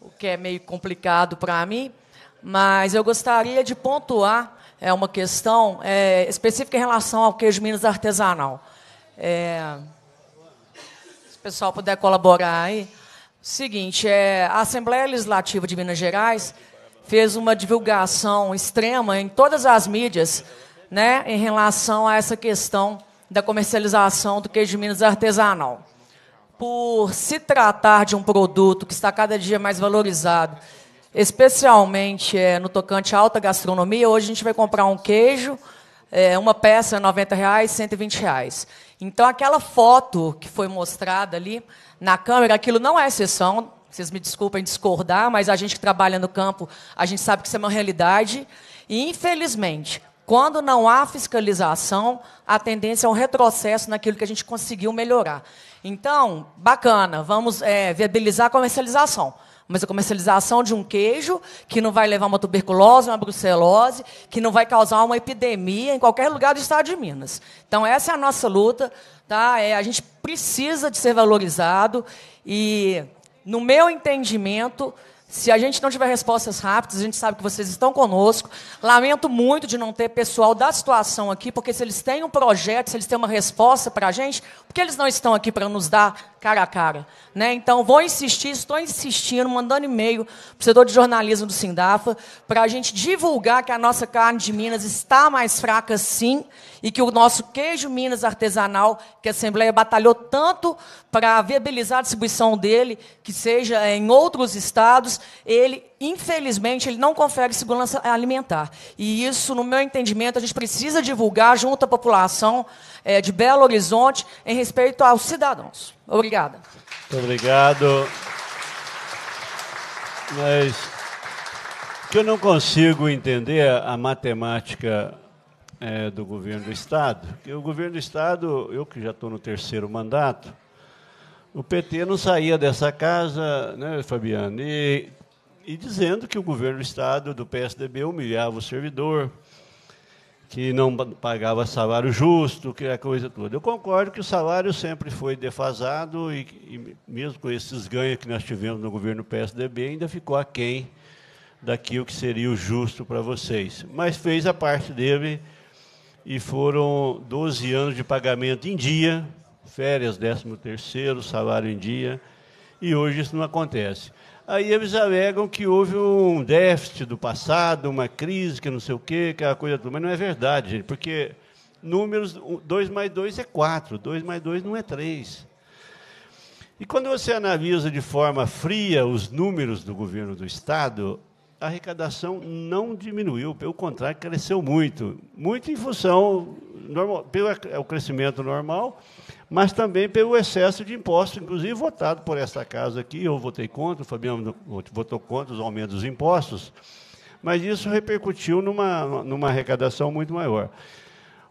S3: o que é meio complicado para mim, mas eu gostaria de pontuar é uma questão é, específica em relação ao queijo Minas artesanal. É, se o pessoal puder colaborar aí. Seguinte, é, a Assembleia Legislativa de Minas Gerais fez uma divulgação extrema em todas as mídias né, em relação a essa questão da comercialização do queijo Minas artesanal por se tratar de um produto que está cada dia mais valorizado, especialmente é, no tocante à alta gastronomia, hoje a gente vai comprar um queijo, é, uma peça, 90 reais, 120 reais. Então, aquela foto que foi mostrada ali na câmera, aquilo não é exceção, vocês me desculpem discordar, mas a gente que trabalha no campo, a gente sabe que isso é uma realidade. E, infelizmente, quando não há fiscalização, a tendência é um retrocesso naquilo que a gente conseguiu melhorar. Então, bacana, vamos é, viabilizar a comercialização. Mas a comercialização de um queijo que não vai levar uma tuberculose, uma brucelose, que não vai causar uma epidemia em qualquer lugar do estado de Minas. Então, essa é a nossa luta. Tá? É, a gente precisa de ser valorizado e, no meu entendimento, se a gente não tiver respostas rápidas, a gente sabe que vocês estão conosco. Lamento muito de não ter pessoal da situação aqui, porque se eles têm um projeto, se eles têm uma resposta para a gente, porque eles não estão aqui para nos dar cara a cara? Né? Então, vou insistir, estou insistindo, mandando e-mail para o setor de jornalismo do Sindafa, para a gente divulgar que a nossa carne de Minas está mais fraca, sim, e que o nosso queijo Minas artesanal, que a Assembleia batalhou tanto para viabilizar a distribuição dele, que seja em outros estados, ele, infelizmente, ele não confere segurança alimentar. E isso, no meu entendimento, a gente precisa divulgar junto à população é, de Belo Horizonte em respeito aos cidadãos. Obrigada.
S1: Muito obrigado. Mas o que eu não consigo entender é a matemática é, do governo do Estado. Porque o governo do Estado, eu que já estou no terceiro mandato, o PT não saía dessa casa, né, Fabiano, e, e dizendo que o governo do Estado do PSDB humilhava o servidor, que não pagava salário justo, que é a coisa toda. Eu concordo que o salário sempre foi defasado e, e, mesmo com esses ganhos que nós tivemos no governo PSDB, ainda ficou aquém daquilo que seria o justo para vocês. Mas fez a parte dele e foram 12 anos de pagamento em dia, férias, 13 terceiro, salário em dia, e hoje isso não acontece. Aí eles alegam que houve um déficit do passado, uma crise, que não sei o quê, é a coisa tudo, mas não é verdade, gente, porque números, 2 mais 2 é 4, 2 mais 2 não é 3. E quando você analisa de forma fria os números do governo do Estado, a arrecadação não diminuiu, pelo contrário, cresceu muito. Muito em função, normal, pelo é o crescimento normal, mas também pelo excesso de impostos, inclusive votado por esta casa aqui. Eu votei contra, o Fabiano votou contra os aumentos dos impostos, mas isso repercutiu numa, numa arrecadação muito maior.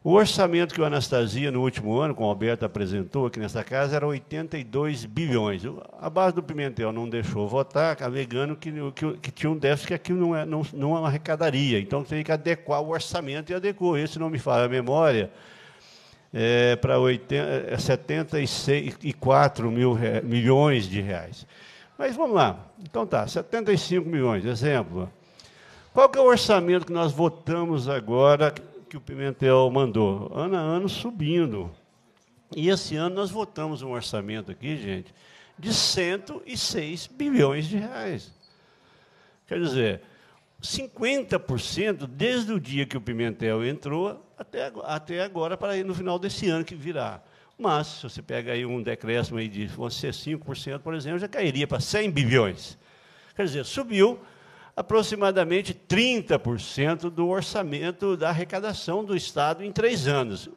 S1: O orçamento que o Anastasia, no último ano, com o Alberto, apresentou aqui nessa casa, era 82 bilhões. A base do Pimentel não deixou votar, alegando que, que, que tinha um déficit que aquilo não, é, não, não é arrecadaria. Então, teve que adequar o orçamento e adequou. Esse não me fala a memória. É, para 74 é, mil, milhões de reais. Mas vamos lá. Então tá, 75 milhões, exemplo. Qual que é o orçamento que nós votamos agora que o Pimentel mandou, ano a ano subindo. E esse ano nós votamos um orçamento aqui, gente, de 106 bilhões de reais. Quer dizer, 50% desde o dia que o Pimentel entrou até, até agora, para ir no final desse ano que virá. Mas, se você pega aí um decréscimo aí de 5%, por exemplo, já cairia para 100 bilhões. Quer dizer, subiu aproximadamente 30% do orçamento da arrecadação do Estado em três anos.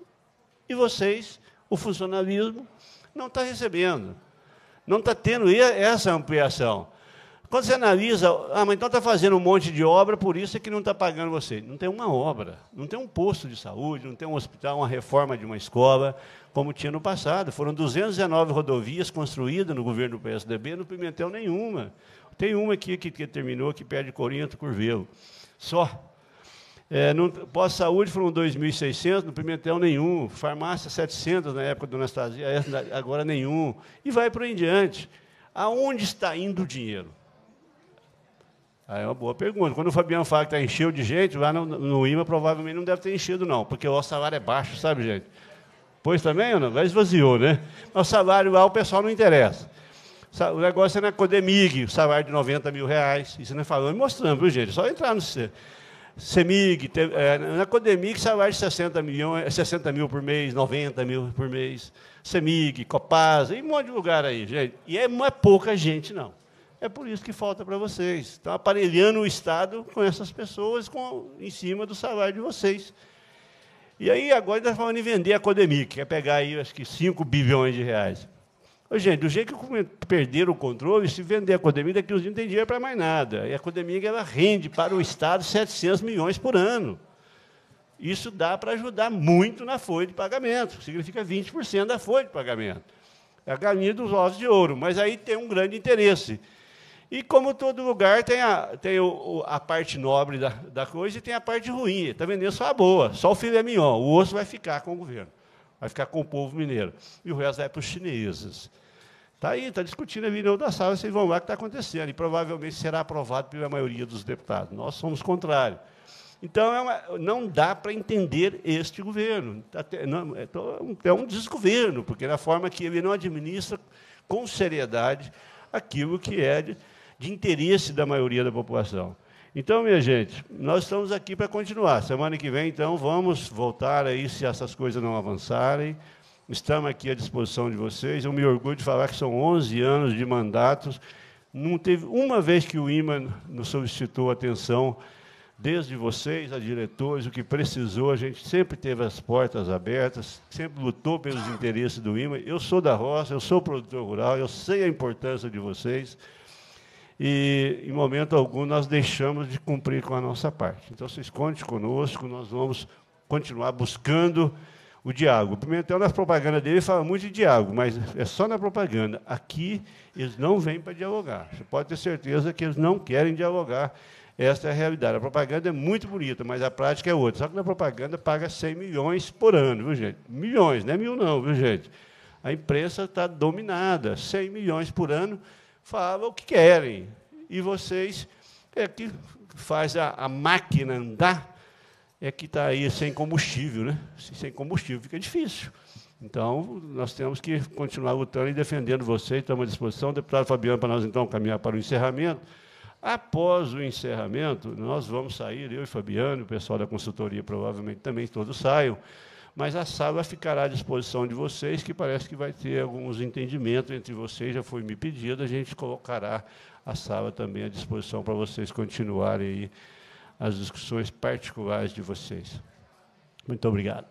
S1: E vocês, o funcionalismo, não está recebendo, não está tendo essa ampliação. Quando você analisa, ah, mas então está fazendo um monte de obra, por isso é que não está pagando você. Não tem uma obra, não tem um posto de saúde, não tem um hospital, uma reforma de uma escola, como tinha no passado. Foram 219 rodovias construídas no governo do PSDB, não pimentel nenhuma. Tem uma aqui que, que terminou, que perde Corinto, Curvelo. Só. É, Pós-saúde foram 2.600, no Pimentel nenhum. Farmácia 700 na época do Anastasia, agora nenhum. E vai por aí em diante. Aonde está indo o dinheiro? Aí é uma boa pergunta. Quando o Fabiano fala que está encheu de gente, lá no, no IMA provavelmente não deve ter enchido, não, porque o salário é baixo, sabe, gente? Pois também, ou não? Mas esvaziou, né? Mas o salário lá o pessoal não interessa. O negócio é na Codemig, o salário de 90 mil reais. Isso nós falamos e mostramos, viu, gente? Só entrar no CEMIG. É, na Codemig, salário de 60, milhões, 60 é, mil por mês, 90 mil por mês. CEMIG, Copasa, e um monte de lugar aí, gente. E é, não é pouca gente, não. É por isso que falta para vocês. Estão tá aparelhando o Estado com essas pessoas com, em cima do salário de vocês. E aí agora está falando em vender a Codemig, que é pegar aí acho que 5 bilhões de reais. Gente, do jeito que perderam o controle, se vender a Codemig, daqui uns dias não tem dinheiro para mais nada. E a Codemig ela rende para o Estado 700 milhões por ano. Isso dá para ajudar muito na folha de pagamento, significa 20% da folha de pagamento. É a galinha dos ovos de ouro, mas aí tem um grande interesse. E como todo lugar tem a, tem o, a parte nobre da, da coisa e tem a parte ruim. Está vendendo só a boa, só o filé mignon. O osso vai ficar com o governo vai ficar com o povo mineiro. E o resto vai para os chineses. Está aí, está discutindo a reunião da sala, vocês vão ver o que está acontecendo. E provavelmente será aprovado pela maioria dos deputados. Nós somos contrários. Então, é uma, não dá para entender este governo. Até, não, é, então, é, é um desgoverno, porque na forma que ele não administra com seriedade aquilo que é de, de interesse da maioria da população. Então, minha gente, nós estamos aqui para continuar. Semana que vem, então, vamos voltar aí se essas coisas não avançarem. Estamos aqui à disposição de vocês. Eu me orgulho de falar que são 11 anos de mandatos. Não teve uma vez que o IMA nos solicitou atenção, desde vocês, a diretores, o que precisou. A gente sempre teve as portas abertas, sempre lutou pelos interesses do IMA. Eu sou da roça, eu sou produtor rural, eu sei a importância de vocês e em momento algum nós deixamos de cumprir com a nossa parte. Então, vocês contem conosco, nós vamos continuar buscando o Diago. O Pimentel, na propaganda dele, fala muito de Diago, mas é só na propaganda. Aqui, eles não vêm para dialogar. Você pode ter certeza que eles não querem dialogar. Esta é a realidade. A propaganda é muito bonita, mas a prática é outra. Só que na propaganda paga 100 milhões por ano, viu, gente? Milhões, não é mil não, viu, gente? A imprensa está dominada, 100 milhões por ano fala o que querem. E vocês é que faz a, a máquina andar, é que está aí sem combustível, né? Sem combustível fica difícil. Então, nós temos que continuar lutando e defendendo vocês, estamos à disposição. Deputado Fabiano, para nós então caminhar para o encerramento. Após o encerramento, nós vamos sair, eu e Fabiano, o pessoal da consultoria provavelmente também todos saiam, mas a sala ficará à disposição de vocês, que parece que vai ter alguns entendimentos entre vocês, já foi me pedido, a gente colocará a sala também à disposição para vocês continuarem aí as discussões particulares de vocês. Muito obrigado.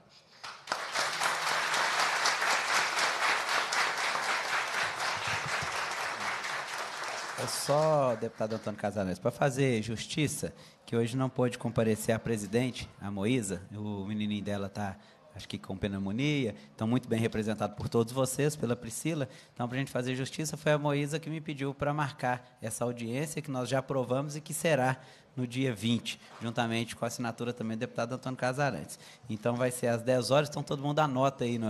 S2: É só, deputado Antônio Casanes, para fazer justiça, que hoje não pôde comparecer a presidente, a Moísa, o menininho dela está acho que com pneumonia, estão muito bem representados por todos vocês, pela Priscila. Então, para a gente fazer justiça, foi a Moísa que me pediu para marcar essa audiência que nós já aprovamos e que será no dia 20, juntamente com a assinatura também do deputado Antônio Casarantes. Então, vai ser às 10 horas, então todo mundo anota aí no,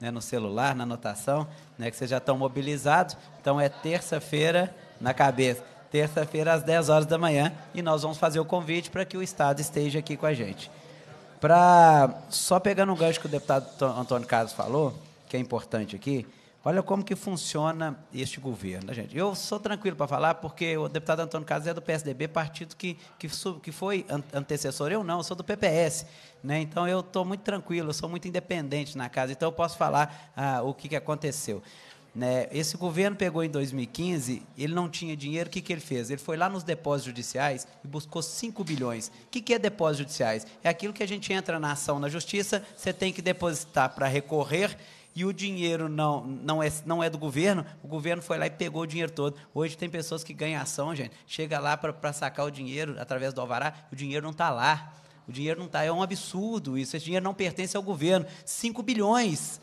S2: né, no celular, na anotação, né, que vocês já estão mobilizados. Então, é terça-feira na cabeça terça-feira às 10 horas da manhã e nós vamos fazer o convite para que o Estado esteja aqui com a gente. Para só pegando um gancho que o deputado Antônio Carlos falou, que é importante aqui, olha como que funciona este governo, né, gente? Eu sou tranquilo para falar, porque o deputado Antônio Carlos é do PSDB, partido que, que, que foi antecessor. Eu não, eu sou do PPS. Né? Então eu estou muito tranquilo, eu sou muito independente na casa, então eu posso falar ah, o que, que aconteceu. Né? Esse governo pegou em 2015, ele não tinha dinheiro, o que, que ele fez? Ele foi lá nos depósitos judiciais e buscou 5 bilhões. O que, que é depósitos judiciais? É aquilo que a gente entra na ação na justiça, você tem que depositar para recorrer e o dinheiro não, não, é, não é do governo, o governo foi lá e pegou o dinheiro todo. Hoje tem pessoas que ganham ação, gente, chega lá para sacar o dinheiro através do alvará, o dinheiro não está lá. O dinheiro não está, é um absurdo isso. Esse dinheiro não pertence ao governo. 5 bilhões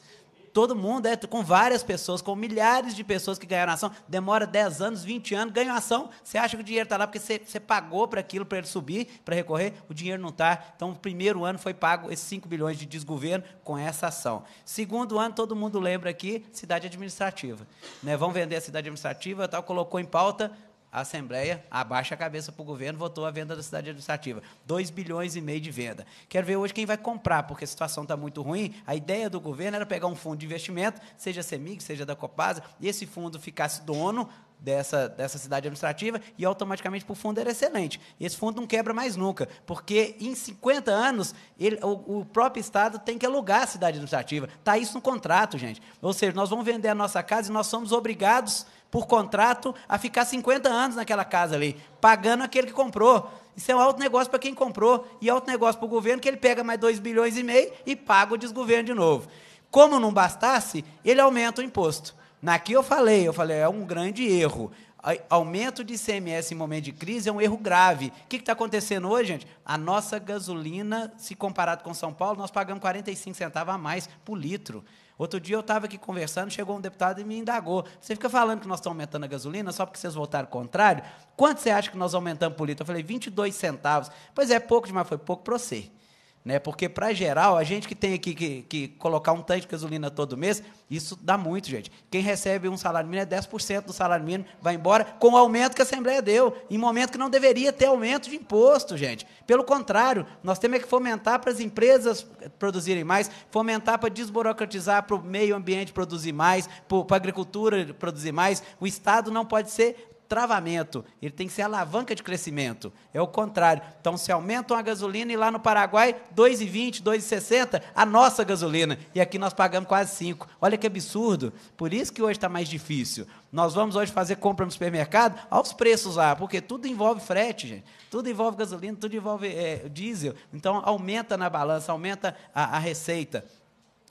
S2: todo mundo, é, com várias pessoas, com milhares de pessoas que ganharam ação, demora 10 anos, 20 anos, ganha ação, você acha que o dinheiro está lá porque você, você pagou para aquilo, para ele subir, para recorrer, o dinheiro não está. Então, o primeiro ano foi pago esses 5 bilhões de desgoverno com essa ação. Segundo ano, todo mundo lembra aqui, cidade administrativa. Né? Vão vender a cidade administrativa, tal, colocou em pauta, a Assembleia abaixa a cabeça para o governo, votou a venda da cidade administrativa. 2 bilhões e meio de venda. Quero ver hoje quem vai comprar, porque a situação está muito ruim. A ideia do governo era pegar um fundo de investimento, seja CEMIG, seja da Copasa, e esse fundo ficasse dono dessa, dessa cidade administrativa e automaticamente para o fundo era excelente. Esse fundo não quebra mais nunca, porque em 50 anos ele, o, o, próprio Estado tem que alugar a cidade administrativa. Está isso no contrato, gente. Ou seja, nós vamos vender a nossa casa e nós somos obrigados por contrato a ficar 50 anos naquela casa ali, pagando aquele que comprou. Isso é um alto negócio para quem comprou e é alto negócio para o governo, que ele pega mais 2 bilhões e meio e paga o desgoverno de novo. Como não bastasse, ele aumenta o imposto. Naqui eu falei, eu falei, é um grande erro. Aumento de ICMS em momento de crise é um erro grave. O que está acontecendo hoje, gente? A nossa gasolina, se comparado com São Paulo, nós pagamos 45 centavos a mais por litro. Outro dia eu estava aqui conversando, chegou um deputado e me indagou. Você fica falando que nós estamos aumentando a gasolina só porque vocês votaram contrário? Quanto você acha que nós aumentamos por litro? Eu falei, 22 centavos. Pois é, pouco demais, foi pouco para você. Né? Porque, para geral, a gente que tem aqui que, que colocar um tanque de gasolina todo mês, isso dá muito, gente. Quem recebe um salário mínimo é 10% do salário mínimo, vai embora com o aumento que a Assembleia deu, em momento que não deveria ter aumento de imposto, gente. Pelo contrário, nós temos é que fomentar para as empresas produzirem mais, fomentar para desburocratizar, para o meio ambiente produzir mais, para a agricultura produzir mais. O Estado não pode ser travamento, ele tem que ser alavanca de crescimento. É o contrário. Então, se aumenta a gasolina e lá no Paraguai, 2,20, 2,60, a nossa gasolina. E aqui nós pagamos quase 5. Olha que absurdo. Por isso que hoje está mais difícil. Nós vamos hoje fazer compra no supermercado aos preços lá, porque tudo envolve frete, gente. Tudo envolve gasolina, tudo envolve é, diesel. Então, aumenta na balança, aumenta a, a receita.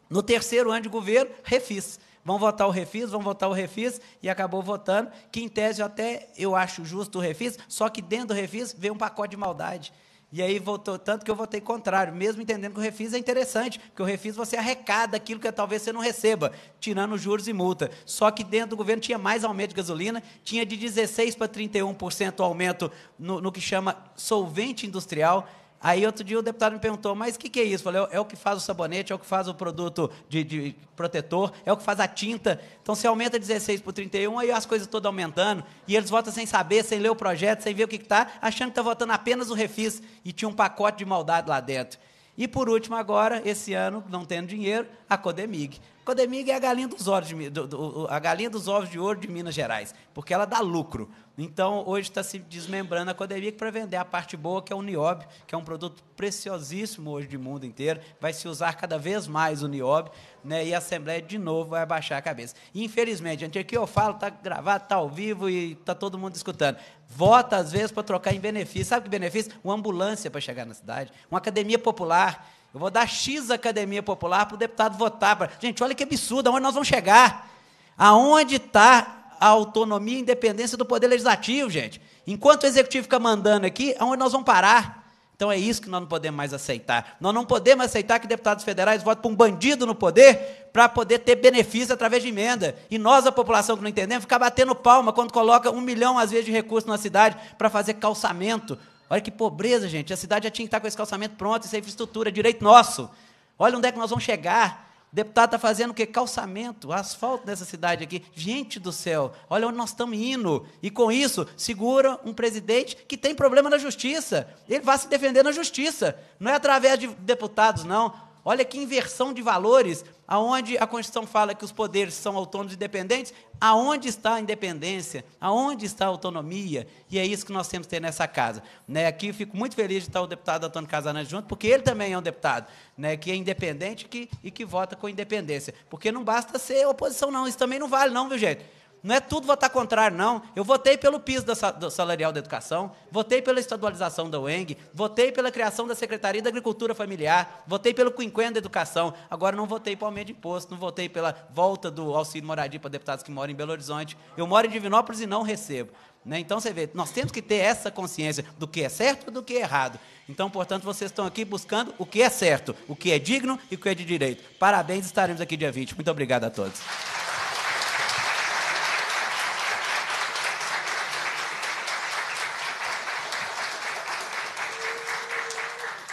S2: No terceiro ano de governo, refis. Vão votar o refis, vão votar o refis, e acabou votando, que em tese eu até eu acho justo o refis, só que dentro do refis veio um pacote de maldade. E aí votou tanto que eu votei contrário, mesmo entendendo que o refis é interessante, porque o refis você arrecada aquilo que talvez você não receba, tirando juros e multa. Só que dentro do governo tinha mais aumento de gasolina, tinha de 16 para 31% o aumento no, no que chama solvente industrial Aí outro dia o deputado me perguntou, mas o que, que, é isso? Eu falei, é, é o que faz o sabonete, é o que faz o produto de, de protetor, é o que faz a tinta. Então você aumenta 16 para 31, aí as coisas todas aumentando, e eles votam sem saber, sem ler o projeto, sem ver o que está, achando que está votando apenas o refis, e tinha um pacote de maldade lá dentro. E por último, agora, esse ano, não tendo dinheiro, a Codemig. Codemig é a galinha dos ovos de, do, do, a galinha dos ovos de ouro de Minas Gerais, porque ela dá lucro. Então, hoje está se desmembrando a Codemig para vender a parte boa, que é o Niob, que é um produto preciosíssimo hoje do mundo inteiro. Vai se usar cada vez mais o Niob, né? E a Assembleia, de novo, vai abaixar a cabeça. infelizmente, gente, aqui eu falo, está gravado, está ao vivo e está todo mundo escutando vota às vezes para trocar em benefício. Sabe que benefício? Uma ambulância para chegar na cidade, uma academia popular. Eu vou dar X academia popular para o deputado votar. Pra... Gente, olha que absurdo, aonde nós vamos chegar? Aonde está a autonomia e independência do poder legislativo, gente? Enquanto o executivo fica mandando aqui, aonde nós vamos parar? Então é isso que nós não podemos mais aceitar. Nós não podemos aceitar que deputados federais votem para um bandido no poder para poder ter benefício através de emenda. E nós, a população que não entendemos, ficar batendo palma quando coloca um milhão, às vezes, de recursos na cidade para fazer calçamento. Olha que pobreza, gente. A cidade já tinha que estar com esse calçamento pronto, essa é infraestrutura, direito nosso. Olha onde é que nós vamos chegar. Deputado está fazendo o quê? Calçamento, asfalto nessa cidade aqui. Gente do céu, olha onde nós estamos indo. E com isso, segura um presidente que tem problema na justiça. Ele vai se defender na justiça. Não é através de deputados, não. Olha que inversão de valores, aonde a Constituição fala que os poderes são autônomos e independentes, aonde está a independência? Aonde está a autonomia? E é isso que nós temos que ter nessa casa. Né? Aqui fico muito feliz de estar o deputado Antônio Casanes junto, porque ele também é um deputado, né? que é independente que, e que vota com independência. Porque não basta ser oposição, não. Isso também não vale, não, viu, gente? Não é tudo votar contrário, não. Eu votei pelo piso da salarial da educação, votei pela estadualização da UENG, votei pela criação da Secretaria da Agricultura Familiar, votei pelo quinquênio da educação. Agora não votei para aumento de imposto, não votei pela volta do auxílio moradia para deputados que moram em Belo Horizonte. Eu moro em Divinópolis e não recebo. Né? Então você vê, nós temos que ter essa consciência do que é certo e do que é errado. Então, portanto, vocês estão aqui buscando o que é certo, o que é digno e o que é de direito. Parabéns, estaremos aqui dia 20. Muito obrigado a todos.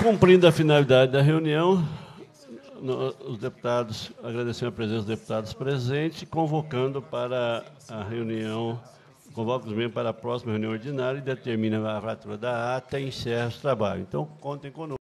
S1: Cumprindo a finalidade da reunião, os deputados, agradecendo a presença dos deputados presentes, convocando para a reunião, convoca os membros para a próxima reunião ordinária e determina a fratura da ata e encerra os trabalhos. Então, contem conosco.